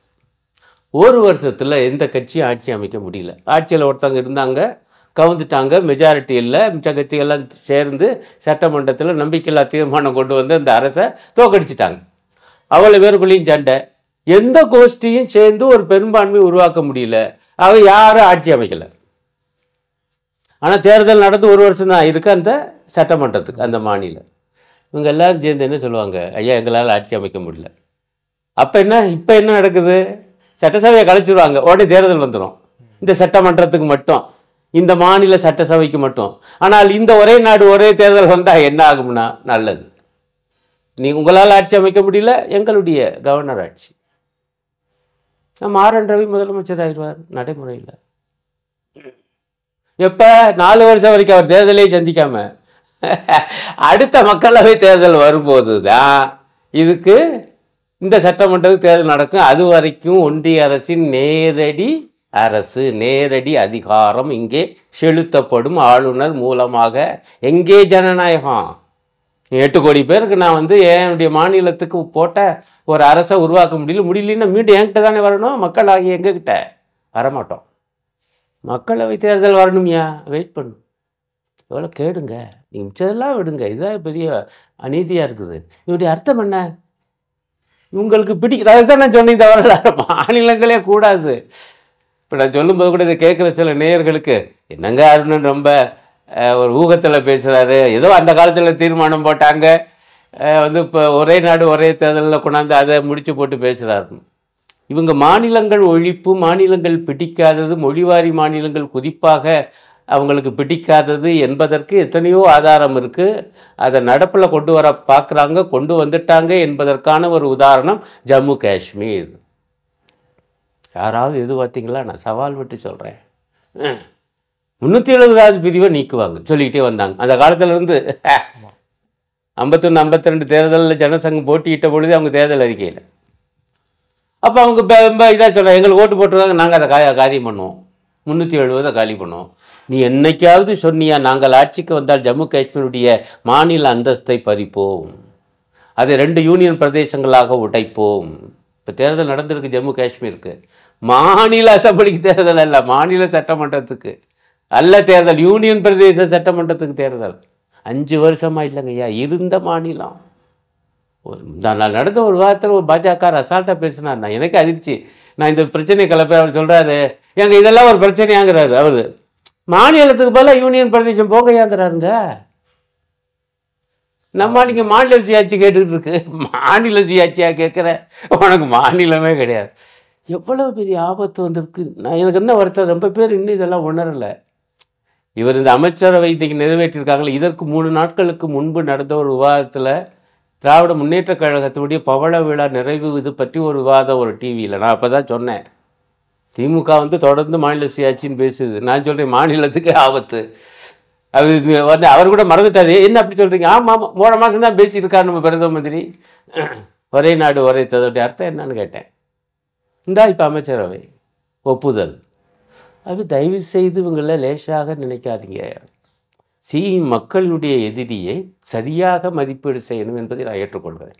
ஒரு வருஷத்தில் எந்த கட்சியும் ஆட்சி அமைக்க முடியல ஆட்சியில் ஒருத்தவங்க இருந்தாங்க கவுந்துட்டாங்க மெஜாரிட்டி இல்லை மிச்ச கட்சிகள்லாம் சேர்ந்து சட்டமன்றத்தில் நம்பிக்கையில்லா தீர்மானம் கொண்டு வந்து அந்த அரசை தோக்கடிச்சிட்டாங்க அவ்வளோ பேருக்குள்ளேயும் சண்டை எந்த கோஷ்டியும் சேர்ந்து ஒரு பெரும்பான்மை உருவாக்க முடியல ஆக யாரும் ஆட்சி அமைக்கலை ஆனால் தேர்தல் நடந்து ஒரு வருஷம் தான் இருக்குது அந்த சட்டமன்றத்துக்கு அந்த மாநிலம் இவங்க எல்லோரும் சேர்ந்து என்ன சொல்லுவாங்க ஐயா எங்களால் ஆட்சி அமைக்க முடியல அப்போ என்ன இப்போ என்ன நடக்குது சட்டசபையை கலைச்சிடுவாங்க உடனே தேர்தல் வந்துடும் இந்த சட்டமன்றத்துக்கு மட்டும் இந்த மாநில சட்டசபைக்கு மட்டும் ஆனால் இந்த ஒரே நாடு ஒரே தேர்தல் வந்தால் என்ன ஆகும்னா நல்லது நீ உங்களால் ஆட்சி அமைக்க முடியல எங்களுடைய கவர்னர் ஆட்சி நம்ம ஆர் என் ரவி முதலமைச்சர் ஆயிடுவார் நடைமுறையில் எப்போ நாலு வருஷம் வரைக்கும் அவர் தேர்தலே சந்திக்காமல் *laughs* அடுத்த மக்களவை தேர்தல் வரும்போது தான் இதுக்கு இந்த சட்டமன்ற தேர்தல் நடக்கும் அது வரைக்கும் ஒன்றிய அரசின் நேரடி அரசு நேரடி அதிகாரம் இங்கே செலுத்தப்படும் ஆளுநர் மூலமாக எங்கே ஜனநாயகம் எட்டு கோடி பேருக்கு நான் வந்து என்னுடைய மாநிலத்துக்கு போட்ட ஒரு அரசை உருவாக்க முடியல முடியலன்னா மீண்டும் என்கிட்ட தானே வரணும் மக்கள் ஆகிய எங்ககிட்ட வரமாட்டோம் மக்களவை தேர்தல் வரணும்யா வெயிட் பண்ணும் எவ்வளோ கேடுங்க நீங்கள் மிச்சதெல்லாம் விடுங்க இதுதான் பெரிய அநீதியாக இருக்குது இவருடைய அர்த்தம் என்ன இவங்களுக்கு பிடிக்கிற அதுதான் நான் சொன்னேன் தவிர மாநிலங்களே கூடாது இப்போ நான் சொல்லும்போது கூட இதை கேட்குற சில நேயர்களுக்கு என்னங்க அருணன் ரொம்ப ஒரு ஊகத்தில் பேசுகிறாரு ஏதோ அந்த காலத்தில் தீர்மானம் போட்டாங்க வந்து இப்போ ஒரே நாடு ஒரே தேர்தலில் கொண்டாந்து அதை முடிச்சு போட்டு பேசுகிறாரு இவங்க மாநிலங்கள் ஒழிப்பு மாநிலங்கள் பிடிக்காதது மொழிவாரி மாநிலங்கள் குறிப்பாக அவங்களுக்கு பிடிக்காதது என்பதற்கு எத்தனையோ ஆதாரம் இருக்குது அதை நடப்பில் கொண்டு வர பார்க்குறாங்க கொண்டு வந்துட்டாங்க என்பதற்கான ஒரு உதாரணம் ஜம்மு காஷ்மீர் யாராவது எது பார்த்தீங்களா நான் சவால் விட்டு சொல்கிறேன் முந்நூற்றி எழுபதாவது பிரிவை நீக்குவாங்க சொல்லிக்கிட்டே வந்தாங்க அந்த காலத்திலேருந்து ஐம்பத்தொன்று ஐம்பத்தி ரெண்டு தேர்தலில் ஜனசங்கம் போட்டியிட்ட பொழுது அவங்க தேர்தல் அறிக்கையில் அப்போ அவங்க இதாக சொல்கிறேன் எங்களுக்கு ஓட்டு போட்டுருவாங்க நாங்கள் அதை காரியம் பண்ணுவோம் முந்நூற்றி எழுபதை காலி பண்ணுவோம் நீ என்னைக்காவது சொன்னியா நாங்கள் ஆட்சிக்கு வந்தால் ஜம்மு காஷ்மீருடைய மாநில அந்தஸ்தை பறிப்போம் அதை ரெண்டு யூனியன் பிரதேசங்களாக உடைப்போம் இப்போ தேர்தல் நடந்திருக்கு ஜம்மு காஷ்மீருக்கு மாநில அசம்பிளிக்கு தேர்தல் அல்ல மாநில சட்டமன்றத்துக்கு அல்ல தேர்தல் யூனியன் பிரதேச சட்டமன்றத்துக்கு தேர்தல் அஞ்சு வருஷமாக இல்லைங்கய்யா இருந்த மாநிலம் நான் நடந்த ஒரு வாரத்தில் ஒரு பாஜக அசால்ட்டாக பேசினார் நான் எனக்கு அதிர்ச்சி நான் இந்த பிரச்சனையை கலப்பேன் அவர் சொல்கிறாரு எங்கள் இதெல்லாம் ஒரு பிரச்சனையாங்கிறாரு அவர் மாநிலத்துக்கு பதிலாக யூனியன் பிரதேசம் போகையாங்கிறாருங்க நம்ம நீங்கள் மாநில சுயாட்சி கேட்டுக்கிட்டு இருக்கு மாநில சுயாட்சியாக கேட்குற உனக்கு மாநிலமே கிடையாது எவ்வளோ பெரிய ஆபத்து வந்திருக்கு நான் எனக்கு என்ன வருத்தம் ரொம்ப பேர் இன்னும் இதெல்லாம் உணரலை இவர் இந்த அமைச்சரவை இன்றைக்கு நிறைவேற்றியிருக்காங்களே இதற்கு மூணு நாட்களுக்கு முன்பு நடந்த ஒரு விவாதத்தில் திராவிட முன்னேற்றக் கழகத்தினுடைய பவள விழா நிறைவு இது பற்றி ஒரு விவாதம் ஒரு டிவியில் நான் அப்போ தான் சொன்னேன் திமுக வந்து தொடர்ந்து மாநில சுயாட்சின்னு பேசுது நான் சொல்கிறேன் மாநிலத்துக்கு ஆபத்து அது வந்து அவர் கூட மறந்துட்டாரு என்ன அப்படி சொல்கிறீங்க ஆமாம் மூணு மாதம் தான் பேசியிருக்கார் நம்ம பிரதம மந்திரி ஒரே நாடு ஒரே தது அர்த்தம் என்னன்னு கேட்டேன் இந்தா இப்போ அமைச்சரவை ஒப்புதல் அது தயவு செய்து இவங்களை லேசாக நினைக்காதீங்க சி மக்களுடைய எதிரியை சரியாக மதிப்பீடு செய்யணும் என்பதை நான் ஏற்றுக்கொள்கிறேன்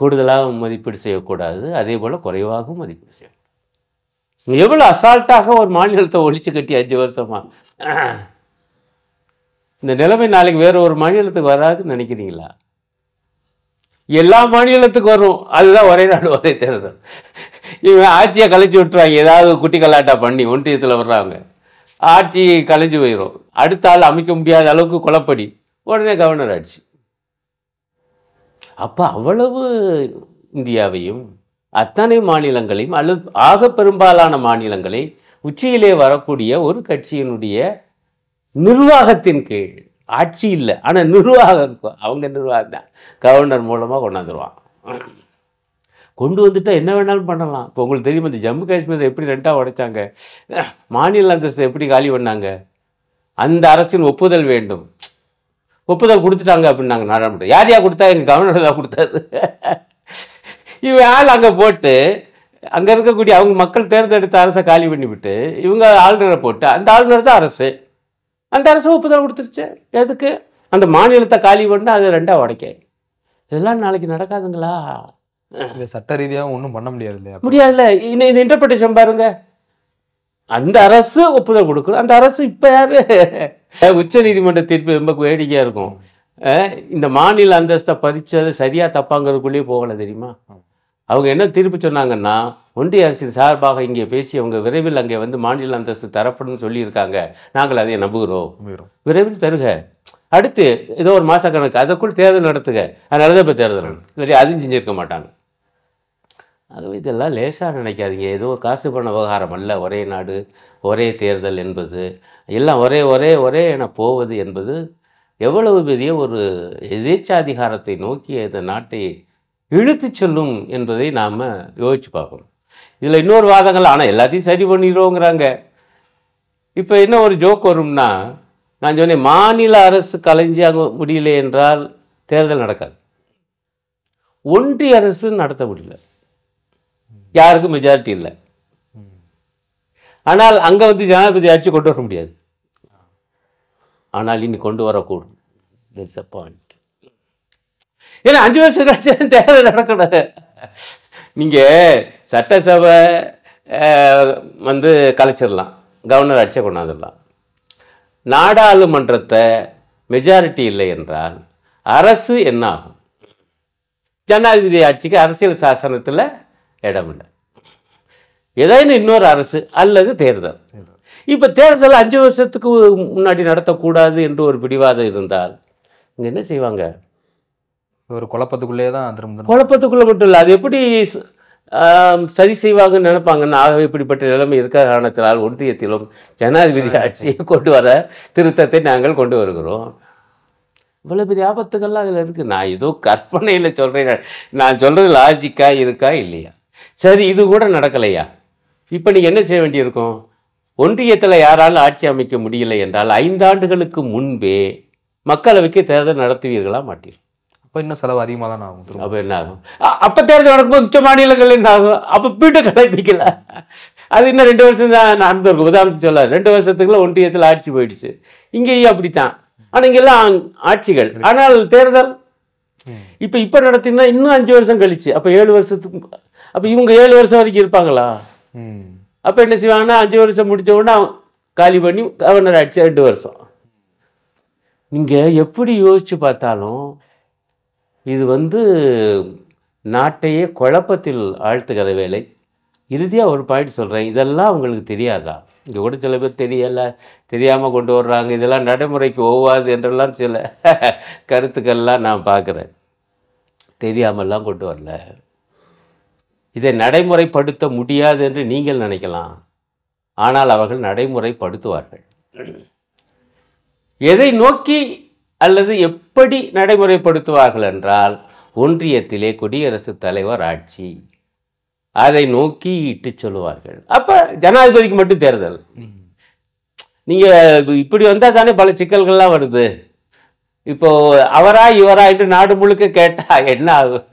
கூடுதலாக மதிப்பீடு செய்யக்கூடாது அதே போல் குறைவாகவும் மதிப்பீடு செய்யணும் எவ்வளோ அசால்ட்டாக ஒரு மாநிலத்தை ஒழிச்சு கட்டி அஞ்சு வருஷமா இந்த நிலைமை நாளைக்கு வேறு ஒரு மாநிலத்துக்கு வராதுன்னு நினைக்கிறீங்களா எல்லா மாநிலத்துக்கும் வரும் அதுதான் ஒரே நாடு ஒரே தேர்தல் இவன் ஆட்சியை கலைச்சி விட்டுருவாங்க ஏதாவது குட்டி கலாட்டா பண்ணி ஒன்றியத்தில் வர்றாங்க ஆட்சி கலைஞ்சி போயிடும் அடுத்த ஆள் அமைக்க முடியாத அளவுக்கு குலப்படி உடனே கவர்னர் ஆட்சி அப்போ அவ்வளவு இந்தியாவையும் அத்தனை மாநிலங்களையும் அல்லது ஆக பெரும்பாலான மாநிலங்களை உச்சியிலே வரக்கூடிய ஒரு கட்சியினுடைய நிர்வாகத்தின் கீழ் ஆட்சி இல்லை ஆனால் நிர்வாகம் அவங்க நிர்வாகம் தான் கவர்னர் மூலமாக கொண்டாந்துருவான் கொண்டு வந்துட்டால் என்ன வேணாலும் பண்ணலாம் இப்போ உங்களுக்கு தெரியும் இந்த ஜம்மு காஷ்மீரை எப்படி ரெண்டாக உடைச்சாங்க மாநில அந்தஸ்தை எப்படி காலி பண்ணாங்க அந்த அரசின் ஒப்புதல் வேண்டும் ஒப்புதல் கொடுத்துட்டாங்க அப்படின்னாங்க நாடாளுமன்றம் யார் யார் கொடுத்தா எங்கள் கவர்னர் தான் கொடுத்தாரு இவன் ஆள் அங்கே போட்டு அங்கே இருக்கக்கூடிய அவங்க மக்கள் தேர்ந்தெடுத்த அரசை காலி பண்ணிவிட்டு இவங்க ஆளுநரை போட்டு அந்த ஆளுநர் தான் அரசு அந்த அரசு ஒப்புதல் கொடுத்துருச்சு எதுக்கு அந்த மாநிலத்தை காலி பண்ணால் அது ரெண்டாக உடைக்க இதெல்லாம் நாளைக்கு நடக்காதுங்களா சட்ட ரீதியாக ஒன்றும் பண்ண முடியாது இல்லையா முடியாதுல்ல இந்த இன்டர்பிரேஷன் பாருங்க அந்த அரசு ஒப்புதல் கொடுக்குறோம் அந்த அரசு இப்போ யாரு உச்ச நீதிமன்ற தீர்ப்பு ரொம்ப வேடிக்கையாக இருக்கும் இந்த மாநில அந்தஸ்தை பறிச்சது சரியாக தப்பாங்கிறதுக்குள்ளேயே போகலை தெரியுமா அவங்க என்ன தீர்ப்பு சொன்னாங்கன்னா ஒன்றிய அரசின் சார்பாக இங்கே பேசி அவங்க விரைவில் அங்கே வந்து மாநில அந்தஸ்து தரப்படும் சொல்லியிருக்காங்க நாங்கள் அதை நம்புகிறோம் விரைவில் தருக அடுத்து ஏதோ ஒரு மாத கணக்கு அதற்குள் தேர்தல் நடத்துக அதனால தான் இப்போ தேர்தல் இல்லாட்டி அதுவும் செஞ்சுருக்க மாட்டாங்க ஆகவே இதெல்லாம் லேசாக நினைக்காதீங்க ஏதோ காசு பண விவகாரம் அல்ல ஒரே நாடு ஒரே தேர்தல் என்பது எல்லாம் ஒரே ஒரே ஒரே என போவது என்பது எவ்வளவு பெரிய ஒரு எதேச்சாதிகாரத்தை நோக்கி இந்த நாட்டை இழுத்து செல்லும் என்பதை நாம் யோசித்து பார்க்கணும் இதில் இன்னொரு வாதங்கள் ஆனால் எல்லாத்தையும் சரி பண்ணிடுவோங்கிறாங்க இப்போ என்ன ஒரு ஜோக் வரும்னா நான் சொன்னேன் மாநில அரசு கலைஞ்சாக முடியல என்றால் தேர்தல் நடக்காது ஒன்றிய அரசு நடத்த முடியல யாருக்கும் மெஜாரிட்டி இல்லை ஆனால் அங்கே வந்து ஜனாதிபதி ஆட்சி கொண்டு வர முடியாது ஆனால் இனி கொண்டு வரக்கூடும் தட்ஸ் அ பாயிண்ட் ஏன்னா அஞ்சு வருஷம் கழிச்சு தேர்தல் நடக்கூடாது நீங்கள் சட்டசபை வந்து கலைச்சிடலாம் கவர்னர் அடிச்ச கொண்டாந்துடலாம் நாடாளுமன்றத்தை மெஜாரிட்டி இல்லை என்றால் அரசு என்ன ஆகும் ஜனாதிபதி ஆட்சிக்கு அரசியல் சாசனத்தில் இடமில்லை ஏதாவது இன்னொரு அரசு அல்லது தேர்தல் இப்போ தேர்தல் அஞ்சு வருஷத்துக்கு முன்னாடி நடத்தக்கூடாது என்று ஒரு பிடிவாதம் இருந்தால் இங்கே என்ன செய்வாங்க ஒரு குழப்பத்துக்குள்ளே தான் திரும்ப குழப்பத்துக்குள்ளே மட்டும் இல்லை அது எப்படி சரி செய்வாங்கன்னு நினைப்பாங்கன்னு ஆகவே இப்படிப்பட்ட நிலைமை இருக்க காரணத்தினால் ஒன்றியத்திலும் ஜனாதிபதி ஆட்சியை கொண்டு வர திருத்தத்தை நாங்கள் கொண்டு வருகிறோம் இவ்வளோ பெரிய ஆபத்துக்கள்லாம் அதில் இருக்குது நான் ஏதோ கற்பனையில் சொல்கிறேன் நான் சொல்கிறது லாஜிக்கா இருக்கா இல்லையா சரி இது கூட நடக்கலையா இப்போ நீங்கள் என்ன செய்ய வேண்டியிருக்கும் ஒன்றியத்தில் யாராலும் ஆட்சி அமைக்க முடியலை என்றால் ஐந்தாண்டுகளுக்கு முன்பே மக்களவைக்கு தேர்தல் நடத்துவீர்களா மாட்டீர்கள் அப்போ இன்னும் செலவு அதிகமாக தான் ஆகும் அப்போ என்ன ஆகும் அப்போ தேர்தல் நடக்கும்போது மிச்ச மாநிலங்கள் என்ன ஆகும் அப்போ பீட்டை கடைப்பிடிக்கல அது இன்னும் ரெண்டு வருஷம் தான் நான் அன்பர் உதாரணம் சொல்ல ரெண்டு வருஷத்துக்குள்ள ஒன்றியத்தில் ஆட்சி போயிடுச்சு இங்கேயும் அப்படித்தான் ஆனால் இங்கெல்லாம் ஆட்சிகள் ஆனால் தேர்தல் இப்போ இப்போ நடத்தினா இன்னும் அஞ்சு வருஷம் கழிச்சு அப்போ ஏழு வருஷத்துக்கு அப்போ இவங்க ஏழு வருஷம் வரைக்கும் இருப்பாங்களா அப்போ என்ன செய்வாங்கன்னா அஞ்சு வருஷம் முடித்த உடனே காலி பண்ணி கவர்னர் ஆட்சி ரெண்டு வருஷம் நீங்கள் எப்படி யோசித்து பார்த்தாலும் இது வந்து நாட்டையே குழப்பத்தில் ஆழ்த்துகிற வேலை இறுதியாக ஒரு பாயிண்ட் சொல்கிறேன் இதெல்லாம் அவங்களுக்கு தெரியாதா இங்கே கூட சில பேர் தெரியலை தெரியாமல் கொண்டு வர்றாங்க இதெல்லாம் நடைமுறைக்கு ஒவ்வாது என்றெல்லாம் சில *laughs* கருத்துக்கள்லாம் நான் பார்க்குறேன் தெரியாமல்லாம் கொண்டு வரல இதை நடைமுறைப்படுத்த முடியாது என்று நீங்கள் நினைக்கலாம் ஆனால் அவர்கள் நடைமுறைப்படுத்துவார்கள் எதை நோக்கி அல்லது எப்படி நடைமுறைப்படுத்துவார்கள் என்றால் ஒன்றியத்திலே குடியரசுத் தலைவர் ஆட்சி அதை நோக்கி இட்டு சொல்லுவார்கள் அப்போ ஜனாதிபதிக்கு மட்டும் தேர்தல் நீங்கள் இப்படி வந்தால் தானே பல சிக்கல்கள்லாம் வருது இப்போ அவரா இவரா என்று நாடு முழுக்க கேட்டால் என்ன ஆகும்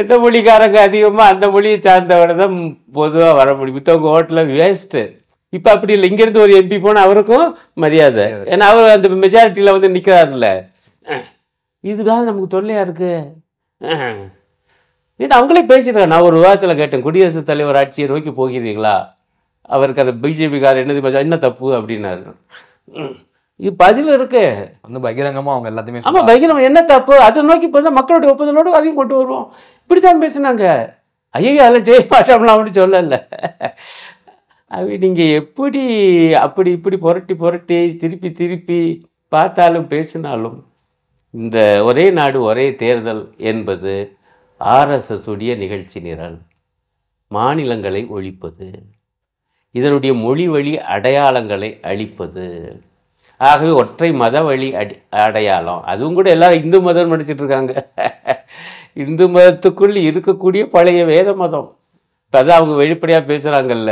எந்த மொழிக்காரங்க அதிகமாக அந்த மொழியை சார்ந்தவரை தான் பொதுவாக வர முடியும் மித்தவங்க ஹோட்டலில் வேஸ்ட்டு இப்போ அப்படி இல்லை இங்கேருந்து ஒரு எம்பி போனால் அவருக்கும் மரியாதை ஏன்னா அவர் அந்த மெஜாரிட்டியில் வந்து நிற்கிறாருல்ல இதுதான் நமக்கு தொல்லையாக இருக்குது ஏன்னா அவங்களே பேசிடுறேன் நான் ஒரு விவாதத்தில் கேட்டேன் குடியரசுத் தலைவர் ஆட்சியை நோக்கி போகிறீங்களா அவருக்கு அந்த கார் என்னது என்ன தப்பு அப்படின்னாரு பதிவு இருக்கு வந்து பகிரங்கமா அவங்க எல்லாத்தையுமே ஆமா பகிரங்கம் என்ன தப்பு அதை நோக்கி போய் மக்களுடைய ஒப்புதலோடு அதையும் கொண்டு வருவோம் இப்படித்தான் பேசினாங்க ஐயோ அதெல்லாம் ஜெய் மாட்டோம்லாம் அப்படின்னு சொல்லல அது நீங்கள் எப்படி அப்படி இப்படி புரட்டி புரட்டி திருப்பி திருப்பி பார்த்தாலும் பேசினாலும் இந்த ஒரே நாடு ஒரே தேர்தல் என்பது ஆர்எஸ்எஸ் உடைய நிகழ்ச்சி நிரல் மாநிலங்களை ஒழிப்பது இதனுடைய மொழி வழி அடையாளங்களை அழிப்பது ஆகவே ஒற்றை மத வழி அடி அடையாளம் அதுவும் கூட எல்லாரும் இந்து மதம் நடிச்சிட்ருக்காங்க இந்து மதத்துக்குள் இருக்கக்கூடிய பழைய வேத மதம் இப்போ அதான் அவங்க வெளிப்படையாக பேசுகிறாங்கல்ல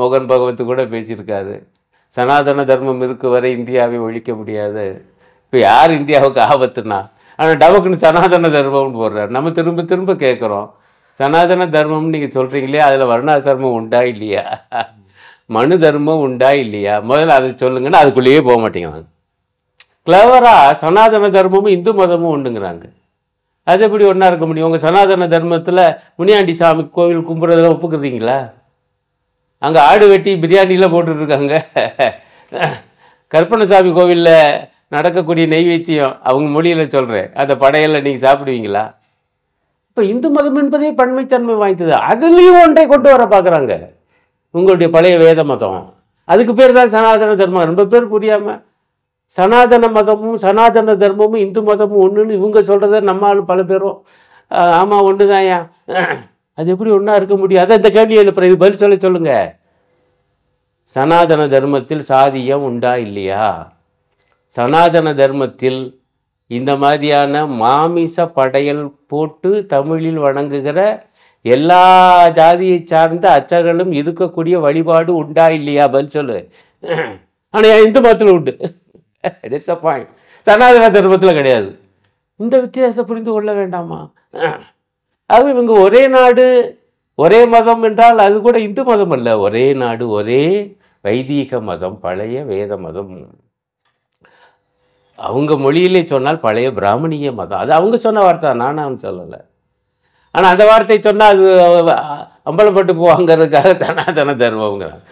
மோகன் பகவத்து கூட பேசியிருக்காரு சனாதன தர்மம் இருக்கு வரை இந்தியாவை ஒழிக்க முடியாது இப்போ யார் இந்தியாவுக்கு ஆபத்துனா ஆனால் டவுக்குன்னு சனாதன தர்மம்னு போடுறாரு நம்ம திரும்ப திரும்ப கேட்குறோம் சனாதன தர்மம்னு நீங்கள் சொல்கிறீங்களே அதில் வர்ணாசிரமம் உண்டா இல்லையா மனு தர்மம் உண்டா இல்லையா முதல்ல அதை சொல்லுங்கன்னா அதுக்குள்ளேயே போக மாட்டேங்கிறாங்க கிளவராக சனாதன தர்மமும் இந்து மதமும் உண்டுங்கிறாங்க அது எப்படி ஒன்றா இருக்க முடியும் உங்கள் சனாதன தர்மத்தில் முனியாண்டி சாமி கோவில் கும்பிட்றதெல்லாம் ஒப்புக்குறீங்களா அங்கே ஆடு வெட்டி பிரியாணிலாம் போட்டுட்ருக்காங்க கற்பனசாமி கோவிலில் நடக்கக்கூடிய நைவேத்தியம் அவங்க மொழியில் சொல்கிறேன் அந்த படையலை நீங்கள் சாப்பிடுவீங்களா இப்போ இந்து மதம் என்பதே பன்மைத்தன்மை வாய்ந்தது அதுலேயும் ஒன்றை கொண்டு வர பார்க்குறாங்க உங்களுடைய பழைய வேத மதம் அதுக்கு பேர் தான் சனாதன தர்மம் ரொம்ப பேர் புரியாமல் சனாதன மதமும் சனாதன தர்மமும் இந்து மதமும் ஒன்றுன்னு இவங்க சொல்கிறத நம்ம பல பேரும் ஆமாம் ஒன்று தான் ஏன் அது எப்படி ஒன்றா இருக்க முடியும் அதான் இந்த கேள்வி எழுப்புற இது பதில் சொல்ல சொல்லுங்கள் சனாதன தர்மத்தில் சாதியம் உண்டா இல்லையா சனாதன தர்மத்தில் இந்த மாதிரியான மாமிச படையல் போட்டு தமிழில் வணங்குகிற எல்லா ஜாதியை சார்ந்த அச்சர்களும் இருக்கக்கூடிய வழிபாடு உண்டா இல்லையா பதில் சொல்லு ஆனால் இந்து மதத்தில் உண்டு இட்ஸ் அ பாயிண்ட் சனாதன தர்மத்தில் கிடையாது இந்த வித்தியாசத்தை புரிந்து கொள்ள வேண்டாமா ஆகவே இவங்க ஒரே நாடு ஒரே மதம் என்றால் அது கூட இந்து மதம் அல்ல ஒரே நாடு ஒரே வைதீக மதம் பழைய வேத மதம் அவங்க மொழியிலே சொன்னால் பழைய பிராமணிய மதம் அது அவங்க சொன்ன வார்த்தை நானும் சொல்லலை ஆனால் அந்த வார்த்தை சொன்னால் அது அம்பலப்பட்டு போவாங்கிறதுக்காக சனாதன தர்மங்கிறான்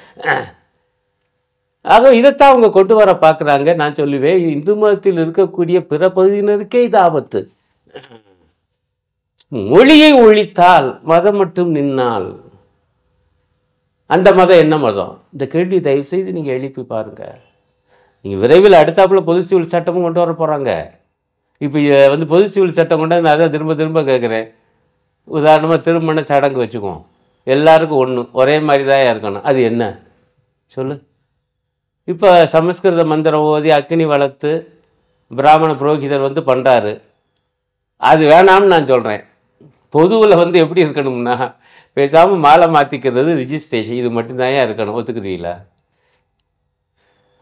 ஆக இதைத்தான் அவங்க கொண்டு வர பார்க்குறாங்க நான் சொல்லுவேன் இந்து மதத்தில் இருக்கக்கூடிய பிற பகுதியினருக்கே இது ஆபத்து மொழியை ஒழித்தால் மதம் மட்டும் நின்னால் அந்த மதம் என்ன மதம் இந்த கேள்வி தயவு செய்து நீங்கள் எழுப்பி பாருங்கள் நீங்கள் விரைவில் அடுத்தாப்பில் பொது சிவில் சட்டமும் கொண்டு வர போகிறாங்க இப்போ வந்து பொது சிவில் சட்டம் கொண்டு நான் அதை திரும்ப திரும்ப கேட்குறேன் உதாரணமாக திருமண சடங்கு வச்சுக்குவோம் எல்லாருக்கும் ஒன்று ஒரே மாதிரி தான் இருக்கணும் அது என்ன சொல்லு இப்போ சமஸ்கிருத மந்திரம் ஓதி அக்னி வளர்த்து பிராமண புரோகிதர் வந்து பண்ணுறாரு அது வேணாம்னு நான் சொல்கிறேன் பொதுவில் வந்து எப்படி இருக்கணும்னா பேசாமல் மாலை மாற்றிக்கிறது ரிஜிஸ்ட்ரேஷன் இது மட்டும்தான் இருக்கணும் ஒத்துக்கிறீங்களா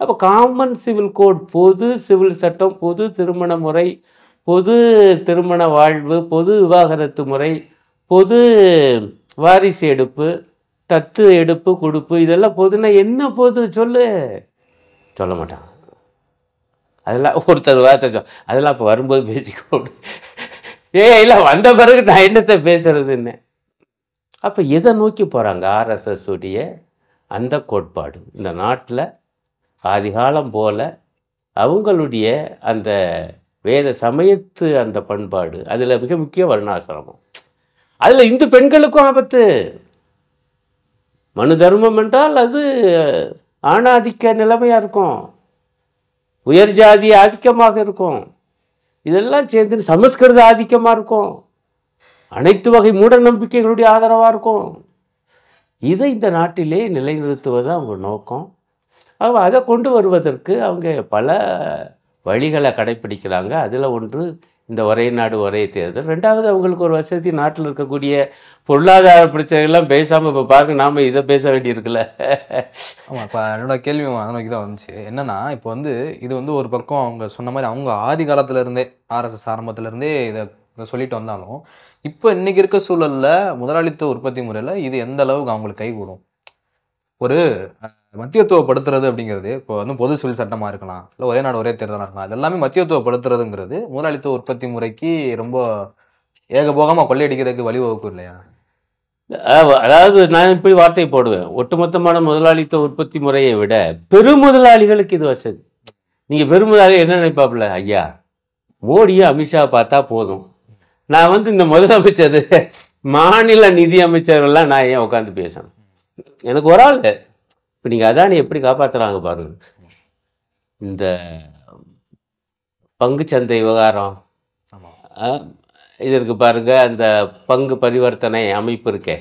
அப்போ காமன் சிவில் கோட் பொது சிவில் சட்டம் பொது திருமண முறை பொது திருமண வாழ்வு பொது விவாகரத்து முறை பொது வாரிசு எடுப்பு தத்து எடுப்பு கொடுப்பு இதெல்லாம் பொதுனா என்ன பொது சொல்லு சொல்ல மாட்டான் அதெல்லாம் ஒருத்தர் வார்த்தை அதெல்லாம் இப்போ வரும்போது பேசிக்கோ ஏ இல்லை வந்த பிறகு நான் என்னத்தை பேசுகிறதுன்னு அப்போ எதை நோக்கி போகிறாங்க ஆர்எஸ்எஸ் உடைய அந்த கோட்பாடு இந்த நாட்டில் ஆதிகாலம் போல் அவங்களுடைய அந்த வேத சமயத்து அந்த பண்பாடு அதில் மிக முக்கிய வருணாசிரமம் அதில் இந்து பெண்களுக்கும் ஆபத்து மனு தர்மம் என்றால் அது ஆணாதிக்க நிலைமையாக இருக்கும் உயர் ஜாதி ஆதிக்கமாக இருக்கும் இதெல்லாம் சேர்ந்து சமஸ்கிருத ஆதிக்கமாக இருக்கும் அனைத்து வகை மூட நம்பிக்கைகளுடைய ஆதரவாக இருக்கும் இதை இந்த நாட்டிலே நிலைநிறுத்துவது அவங்க நோக்கம் அதை கொண்டு வருவதற்கு அவங்க பல வழிகளை கடைப்பிடிக்கிறாங்க அதில் ஒன்று இந்த ஒரே நாடு ஒரே தேர்தல் ரெண்டாவது அவங்களுக்கு ஒரு வசதி நாட்டில் இருக்கக்கூடிய பொருளாதார பிரச்சனைகள்லாம் பேசாமல் இப்போ பாருங்க நாம் இதை பேச வேண்டியிருக்குல்ல ஆமாம் இப்போ என்னோட கேள்வி நோக்கி தான் வந்துச்சு என்னென்னா இப்போ வந்து இது வந்து ஒரு பக்கம் அவங்க சொன்ன மாதிரி அவங்க ஆதி காலத்துலேருந்தே ஆர்எஸ்எஸ் ஆரம்பத்துலேருந்தே இதை சொல்லிட்டு வந்தாலும் இப்போ இன்றைக்கி இருக்க சூழலில் முதலாளித்துவ உற்பத்தி முறையில் இது எந்த அளவுக்கு அவங்களுக்கு கைகூடும் ஒரு மத்தியத்துவப்படுத்துறது அப்படிங்கிறது இப்போ வந்து பொது சிவில் சட்டமாக இருக்கலாம் இல்லை ஒரே நாடு ஒரே தேர்தலாக இருக்கலாம் அது எல்லாமே மத்தியத்துவப்படுத்துறதுங்கிறது முதலாளித்துவ உற்பத்தி முறைக்கு ரொம்ப ஏகபோகமாக கொள்ளையடிக்கிறதுக்கு வழிவகுக்கும் இல்லையா அதாவது நான் இப்படி வார்த்தை போடுவேன் ஒட்டுமொத்தமான முதலாளித்துவ உற்பத்தி முறையை விட பெருமுதலாளிகளுக்கு இது வசதி நீங்கள் பெருமுதலாளி என்ன நினைப்பாப்புல ஐயா மோடியும் அமித்ஷா பார்த்தா போதும் நான் வந்து இந்த முதலமைச்சர் மாநில நிதி அமைச்சர்கள்லாம் நான் ஏன் உட்காந்து பேசணும் எனக்கு ஒரு ஆள் இப்போ நீங்கள் அதானி எப்படி காப்பாற்றுறாங்க பாருங்கள் இந்த பங்கு சந்தை விவகாரம் இதற்கு பாருங்க அந்த பங்கு பரிவர்த்தனை அமைப்பு இருக்கே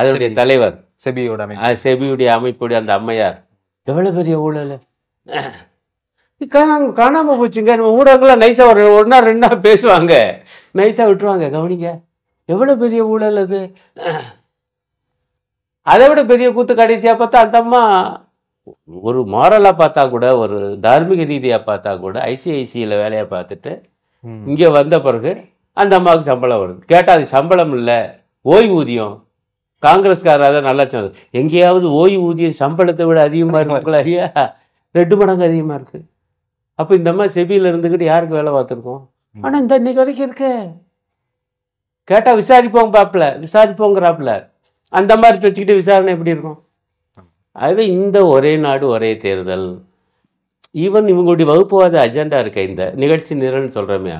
அதனுடைய தலைவர் செபியோட செபியுடைய அமைப்புடைய அந்த அம்மையார் எவ்வளோ பெரிய ஊழல் காணாம காணாமல் போச்சுங்க நம்ம ஊடகங்கள்லாம் நைஸாக ஒரு ஒன்றா ரெண்டா ரெண்டு நாள் பேசுவாங்க நைஸாக விட்டுருவாங்க கவனிங்க எவ்வளோ பெரிய ஊழல் அது அதை விட பெரிய கூத்து கடைசியாக பார்த்தா அந்த அம்மா ஒரு மாரலாக பார்த்தா கூட ஒரு தார்மீக ரீதியாக பார்த்தா கூட ஐசிஐசியில் வேலையை பார்த்துட்டு இங்கே வந்த பிறகு அந்த அம்மாவுக்கு சம்பளம் வருது கேட்டால் அது சம்பளம் இல்லை ஓய்வூதியம் காங்கிரஸ்காராக தான் நல்லா சொன்னது எங்கேயாவது ஓய்வூதியம் சம்பளத்தை விட அதிகமாக இருக்குங்களா ஐயா ரெண்டு மடங்கு அதிகமாக இருக்குது அப்போ இந்த அம்மா செபியில் இருந்துக்கிட்டு யாருக்கு வேலை பார்த்துருக்கோம் ஆனால் இந்த இன்னைக்கு வரைக்கும் இருக்கு கேட்டால் விசாரிப்போங்க பார்ப்பில விசாரிப்போங்கிறாப்புல அந்த மாதிரி வச்சுக்கிட்டு விசாரணை எப்படி இருக்கும் ஆகவே இந்த ஒரே நாடு ஒரே தேர்தல் ஈவன் இவங்களுடைய வகுப்புவாத அஜெண்டா இருக்க இந்த நிகழ்ச்சி நிரல் சொல்கிறோமே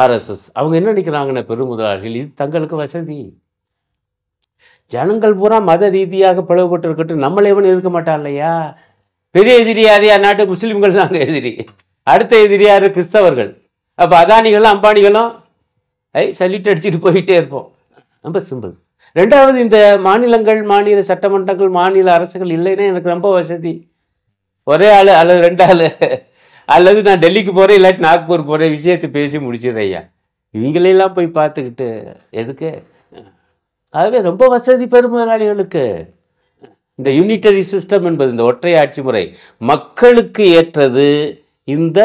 ஆர்எஸ்எஸ் அவங்க என்ன நினைக்கிறாங்கன்னா பெருமுதலாளிகள் இது தங்களுக்கு வசதி ஜனங்கள் பூரா மத ரீதியாக பிளவுபட்டு இருக்கட்டும் நம்மளே இவன் எதிர்க்க மாட்டான் இல்லையா பெரிய எதிரி யார் யார் நாட்டு முஸ்லீம்கள் தாங்க எதிரி அடுத்த எதிரி யார் கிறிஸ்தவர்கள் அப்போ அதானிகளும் அம்பானிகளும் ஐ சல்யூட் அடிச்சுட்டு போயிட்டே இருப்போம் ரொம்ப சிம்பிள் ரெண்டாவது இந்த மாநிலங்கள் மாநில சட்டமன்றங்கள் மாநில அரசுகள் இல்லைன்னா எனக்கு ரொம்ப வசதி ஒரே ஆள் அல்லது ரெண்டு ஆள் அல்லது நான் டெல்லிக்கு போகிறேன் இல்லாட்டி நாக்பூர் போகிறேன் விஷயத்தை பேசி முடிச்சிடுறேன் ஐயா இவங்களெல்லாம் போய் பார்த்துக்கிட்டு எதுக்கு ஆகவே ரொம்ப வசதி முதலாளிகளுக்கு இந்த யூனிட்டரி சிஸ்டம் என்பது இந்த ஒற்றை ஆட்சி முறை மக்களுக்கு ஏற்றது இந்த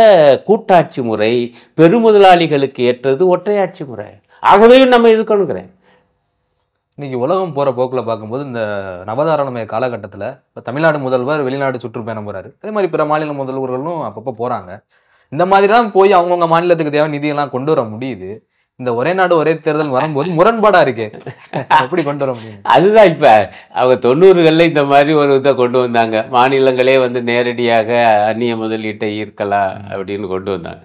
கூட்டாட்சி முறை பெருமுதலாளிகளுக்கு ஏற்றது ஒற்றையாட்சி முறை ஆகவே நம்ம இது இருக்கணுங்கிறேன் இன்றைக்கி உலகம் போகிற போக்கில் பார்க்கும்போது இந்த நவதாரணமய காலகட்டத்தில் இப்போ தமிழ்நாடு முதல்வர் வெளிநாடு சுற்றுப்பயணம் போகிறாரு அதே மாதிரி பிற மாநில முதல்வர்களும் அப்பப்போ போகிறாங்க இந்த மாதிரி தான் போய் அவங்கவுங்க மாநிலத்துக்கு தேவை நிதியெல்லாம் கொண்டு வர முடியுது இந்த ஒரே நாடு ஒரே தேர்தல் வரும்போது முரண்பாடா இருக்கு எப்படி கொண்டு வர முடியும் அதுதான் இப்ப அவங்க தொண்ணூறுகள்ல இந்த மாதிரி ஒரு இதை கொண்டு வந்தாங்க மாநிலங்களே வந்து நேரடியாக அந்நிய முதலீட்டை ஈர்க்கலாம் அப்படின்னு கொண்டு வந்தாங்க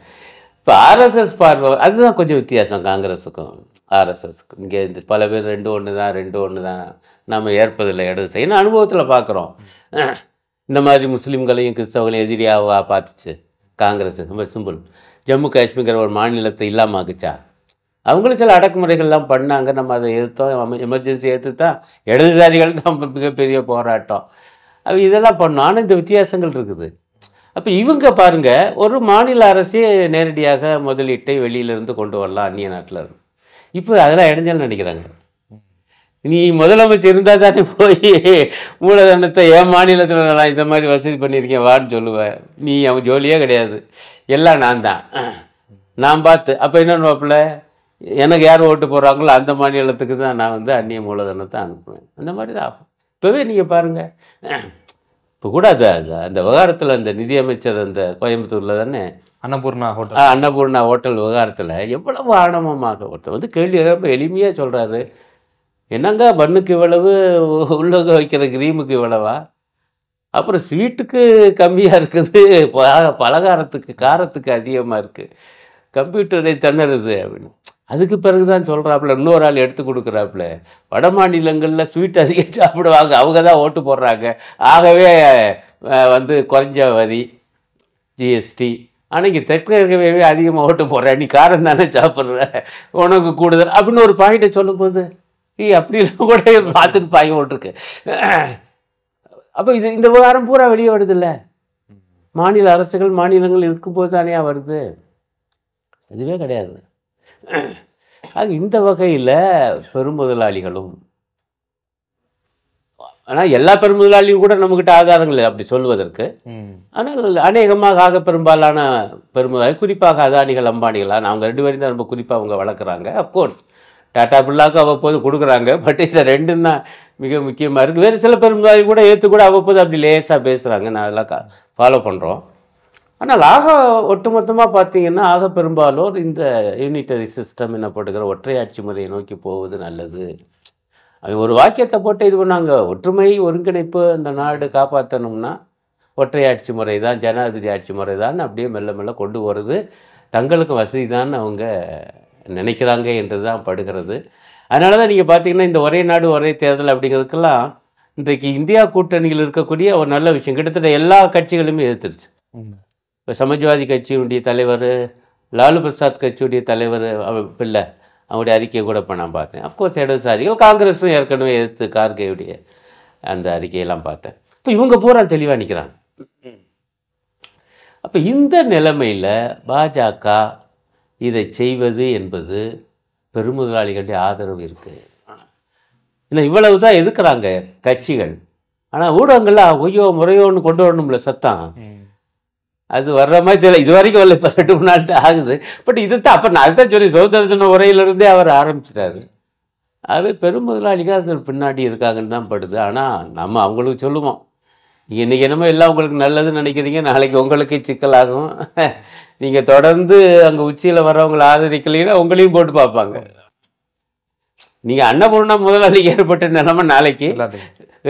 இப்போ ஆர்எஸ்எஸ் பார்வை அதுதான் கொஞ்சம் வித்தியாசம் காங்கிரஸுக்கும் ஆர்எஸ்எஸ் இங்கே இந்த பல பேர் ரெண்டு ஒன்று தான் ரெண்டு ஒன்று தான் நம்ம ஏற்பதில்லை இடது செய்யணும் அனுபவத்தில் பார்க்குறோம் இந்த மாதிரி முஸ்லீம்களையும் கிறிஸ்தவங்களையும் எதிரியாக பார்த்துச்சு காங்கிரஸ் ரொம்ப சிம்பிள் ஜம்மு காஷ்மீர் ஒரு மாநிலத்தை இல்லாமாக்குச்சா அவங்களும் சில அடக்குமுறைகள்லாம் பண்ணாங்க நம்ம அதை எதிர்த்தோம் எமர்ஜென்சி எதிர்த்து தான் இடதுசாரிகள் தான் மிகப்பெரிய போராட்டம் அப்போ இதெல்லாம் பண்ணோம் ஆனால் இந்த வித்தியாசங்கள் இருக்குது அப்போ இவங்க பாருங்கள் ஒரு மாநில அரசே நேரடியாக முதலீட்டை வெளியிலிருந்து கொண்டு வரலாம் அந்நிய நாட்டில் இருந்து இப்போ அதெல்லாம் இடைஞ்சல் நினைக்கிறாங்க நீ முதலமைச்சர் இருந்தால் தானே போய் மூலதனத்தை என் மாநிலத்தில் நான் இந்த மாதிரி வசதி பண்ணியிருக்கேன் வான்னு சொல்லுவேன் நீ அவன் ஜோலியே கிடையாது எல்லாம் நான் தான் நான் பார்த்து அப்போ என்னென்னு வாப்பில் எனக்கு யார் ஓட்டு போடுறாங்களோ அந்த மாநிலத்துக்கு தான் நான் வந்து அந்நிய மூலதனத்தை அனுப்புவேன் அந்த மாதிரி தான் ஆகும் இப்போவே நீங்கள் பாருங்கள் இப்போ கூட அது அந்த விவகாரத்தில் அந்த நிதியமைச்சர் அந்த கோயம்புத்தூரில் தானே அன்னபூர்ணா ஹோட்டல் அன்னபூர்ணா ஹோட்டல் விவகாரத்தில் எவ்வளவு ஆணவமாக ஒருத்தர் வந்து கேள்வி ரொம்ப எளிமையாக சொல்கிறாரு என்னங்க பண்ணுக்கு இவ்வளவு உள்ளக வைக்கிற கிரீமுக்கு இவ்வளவா அப்புறம் ஸ்வீட்டுக்கு கம்மியாக இருக்குது பலகாரத்துக்கு காரத்துக்கு அதிகமாக இருக்குது கம்ப்யூட்டரை தண்ணறுது அப்படின்னு அதுக்கு பிறகு தான் சொல்கிறாப்புல இன்னொரு ஆள் எடுத்து கொடுக்குறாப்புல வட மாநிலங்களில் ஸ்வீட் அதிகம் சாப்பிடுவாங்க அவங்க தான் ஓட்டு போடுறாங்க ஆகவே வந்து குறைஞ்ச வரி ஜிஎஸ்டி ஆனால் இங்கே தெற்கிழக்கவே அதிகமாக ஓட்டு போடுற நீ காரம் தானே சாப்பிட்ற உனக்கு கூடுதல் அப்படின்னு ஒரு பாயிண்ட்டை சொல்லும்போது ஈ அப்படிலாம் கூட பார்த்துட்டு பாய் ஓட்டிருக்கு அப்போ இது இந்த விவகாரம் பூரா வெளியே வருதில்ல மாநில அரசுகள் மாநிலங்கள் இருக்கும்போது தானே வருது இதுவே கிடையாது ஆக இந்த வகையில் பெருமுதலாளிகளும் ஆனால் எல்லா பெருமுதலாளியும் கூட நம்மக்கிட்ட ஆதாரங்கள் அப்படி சொல்வதற்கு ஆனால் அநேகமாக ஆக பெரும்பாலான பெருமுதலாளி குறிப்பாக அதானிகள் அம்பானிகளாக அவங்க ரெண்டு பேரும் தான் ரொம்ப குறிப்பாக அவங்க வளர்க்குறாங்க அஃப்கோர்ஸ் டாட்டா பில்லாவுக்கு அவ்வப்போது கொடுக்குறாங்க பட் இந்த ரெண்டும் தான் மிக முக்கியமாக இருக்குது வேறு சில பெருமுதலாளி கூட ஏற்று கூட அவ்வப்போது அப்படி லேசாக பேசுகிறாங்க நான் அதெல்லாம் ஃபாலோ பண்ணுறோம் ஆனால் ஆக ஒட்டுமொத்தமாக பார்த்தீங்கன்னா ஆக பெரும்பாலோர் இந்த யூனிட்டரி சிஸ்டம் என்னப்படுகிற ஒற்றையாட்சி முறையை நோக்கி போவது நல்லது அவங்க ஒரு வாக்கியத்தை போட்டு இது பண்ணாங்க ஒற்றுமை ஒருங்கிணைப்பு அந்த நாடு காப்பாற்றணும்னா ஒற்றையாட்சி முறை தான் ஜனாதிபதி ஆட்சி முறை தான் அப்படியே மெல்ல மெல்ல கொண்டு போகிறது தங்களுக்கு வசதி தான் அவங்க நினைக்கிறாங்க என்று தான் படுகிறது அதனால தான் நீங்கள் பார்த்தீங்கன்னா இந்த ஒரே நாடு ஒரே தேர்தல் அப்படிங்கிறதுக்கெல்லாம் இன்றைக்கு இந்தியா கூட்டணியில் இருக்கக்கூடிய ஒரு நல்ல விஷயம் கிட்டத்தட்ட எல்லா கட்சிகளுமே எதிர்த்துருச்சு இப்போ சமாஜ்வாதி கட்சியினுடைய தலைவர் லாலு பிரசாத் கட்சியுடைய தலைவர் பிள்ளை அவருடைய அறிக்கையை கூட இப்போ நான் பார்த்தேன் அப்கோர்ஸ் இடதுசாரிகள் காங்கிரஸும் ஏற்கனவே எடுத்து கார்கேயுடைய அந்த அறிக்கையெல்லாம் பார்த்தேன் இப்போ இவங்க பூரா தெளிவாக நிற்கிறாங்க அப்போ இந்த நிலைமையில் பாஜக இதை செய்வது என்பது பெருமுதலாளிகளுடைய ஆதரவு இருக்குது இன்னும் இவ்வளவு தான் எதுக்குறாங்க கட்சிகள் ஆனால் ஊடகங்கள்லாம் ஒய்யோ முறையோன்னு கொண்டு வரணும்ல சத்தம் அது வர்ற மாதிரி தெரியல இது வரைக்கும் வரல இப்போ ரெண்டு மூணு நாள் தான் ஆகுது பட் இது தான் அப்போ நான் அதுதான் சொல்லி தின உரையிலிருந்தே அவர் ஆரம்பிச்சிட்டாரு அது பெரும் முதலாளிகள் அது பின்னாடி இருக்காங்கன்னு தான் படுது ஆனால் நம்ம அவங்களுக்கு சொல்லுவோம் இன்றைக்கி என்னமோ எல்லாம் உங்களுக்கு நல்லதுன்னு நினைக்கிறீங்க நாளைக்கு உங்களுக்கே சிக்கலாகும் *laughs* நீங்கள் தொடர்ந்து அங்கே உச்சியில் வரவங்களை ஆதரிக்கலைன்னா உங்களையும் போட்டு பார்ப்பாங்க நீங்கள் அன்னபூர்ணா முதலாளிக்கு ஏற்பட்ட நிலமை நாளைக்கு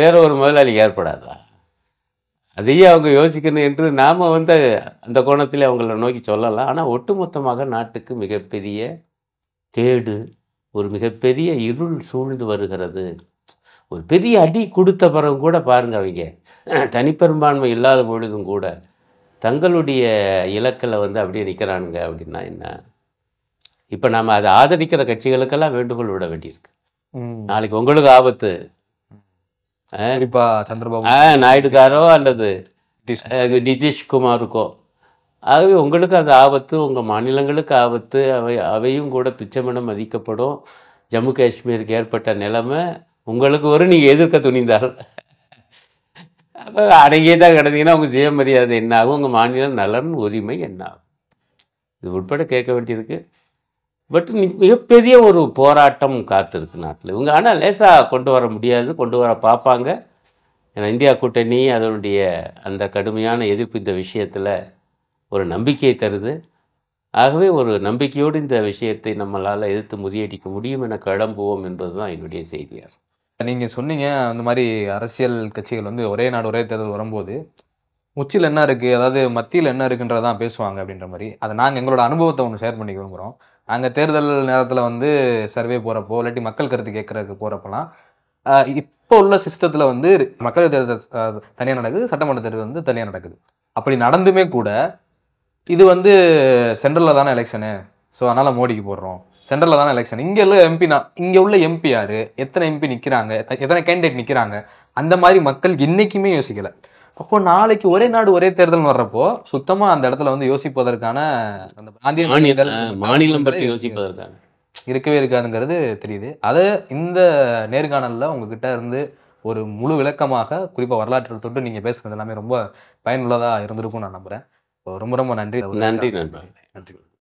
வேற ஒரு முதலாளிக்கு ஏற்படாதா அதையே அவங்க யோசிக்கணும் என்று நாம் வந்து அந்த கோணத்தில் அவங்கள நோக்கி சொல்லலாம் ஆனால் ஒட்டுமொத்தமாக நாட்டுக்கு மிகப்பெரிய தேடு ஒரு மிகப்பெரிய இருள் சூழ்ந்து வருகிறது ஒரு பெரிய அடி கொடுத்த பிறகு கூட பாருங்கள் அவங்க தனிப்பெரும்பான்மை இல்லாத பொழுதும் கூட தங்களுடைய இலக்கில் வந்து அப்படியே நிற்கிறானுங்க அப்படின்னா என்ன இப்போ நாம் அதை ஆதரிக்கிற கட்சிகளுக்கெல்லாம் வேண்டுகோள் விட வேண்டியிருக்கு நாளைக்கு உங்களுக்கு ஆபத்து குறிப்பா சந்திரபாபு நாயுடுக்காரோ அல்லது நிதிஷ்குமாருக்கோ ஆகவே உங்களுக்கு அது ஆபத்து உங்கள் மாநிலங்களுக்கு ஆபத்து அவை அவையும் கூட துச்சமென மதிக்கப்படும் ஜம்மு காஷ்மீருக்கு ஏற்பட்ட நிலைமை உங்களுக்கு வரும் நீங்கள் எதிர்க்க துணிந்தால் அப்போ அடங்கியே தான் கிடந்தீங்கன்னா உங்கள் சுயமரியாதை என்ன ஆகும் உங்கள் மாநிலம் நலன் உரிமை என்ன ஆகும் இது உட்பட கேட்க வேண்டியிருக்கு பட் மிகப்பெரிய ஒரு போராட்டம் காத்திருக்கு நாட்டில் இவங்க ஆனால் லேசாக கொண்டு வர முடியாது கொண்டு வர பார்ப்பாங்க ஏன்னா இந்தியா கூட்டணி அதனுடைய அந்த கடுமையான எதிர்ப்பு இந்த விஷயத்தில் ஒரு நம்பிக்கையை தருது ஆகவே ஒரு நம்பிக்கையோடு இந்த விஷயத்தை நம்மளால் எதிர்த்து முறியடிக்க முடியும் என கிளம்புவோம் என்பது தான் என்னுடைய செய்தியார் நீங்கள் சொன்னீங்க அந்த மாதிரி அரசியல் கட்சிகள் வந்து ஒரே நாடு ஒரே தேர்தல் வரும்போது உச்சியில் என்ன இருக்குது அதாவது மத்தியில் என்ன இருக்குன்றதான் பேசுவாங்க அப்படின்ற மாதிரி அதை நாங்கள் எங்களோட அனுபவத்தை ஒன்று ஷேர் பண்ணிக்க விரும்புகிறோம் அங்கே தேர்தல் நேரத்தில் வந்து சர்வே போகிறப்போ இல்லாட்டி மக்கள் கருத்து கேட்குறதுக்கு போகிறப்பெல்லாம் இப்போ உள்ள சிஸ்டத்தில் வந்து மக்கள் தேர்தல் தனியாக நடக்குது சட்டமன்ற தேர்தல் வந்து தனியாக நடக்குது அப்படி நடந்துமே கூட இது வந்து சென்ட்ரலில் தானே எலெக்ஷனு ஸோ அதனால் மோடிக்கு போடுறோம் சென்ட்ரலில் தானே எலெக்ஷன் இங்கே உள்ள எம்பினா இங்கே உள்ள எம்பி யார் எத்தனை எம்பி நிற்கிறாங்க எத்தனை கேண்டிடேட் நிற்கிறாங்க அந்த மாதிரி மக்கள் இன்றைக்குமே யோசிக்கலை அப்போ நாளைக்கு ஒரே நாடு ஒரே தேர்தல் வர்றப்போ சுத்தமா அந்த இடத்துல வந்து யோசிப்பதற்கான அந்த பிராந்திய மாநிலம் பற்றி யோசிப்பதற்கான இருக்கவே இருக்காதுங்கிறது தெரியுது அது இந்த நேர்காணலில் உங்ககிட்ட இருந்து ஒரு முழு விளக்கமாக குறிப்பாக வரலாற்று தொட்டு நீங்கள் பேசுகிறது எல்லாமே ரொம்ப பயனுள்ளதாக இருந்திருக்கும் நான் நம்புறேன் ரொம்ப ரொம்ப நன்றி நன்றி நன்றி நன்றி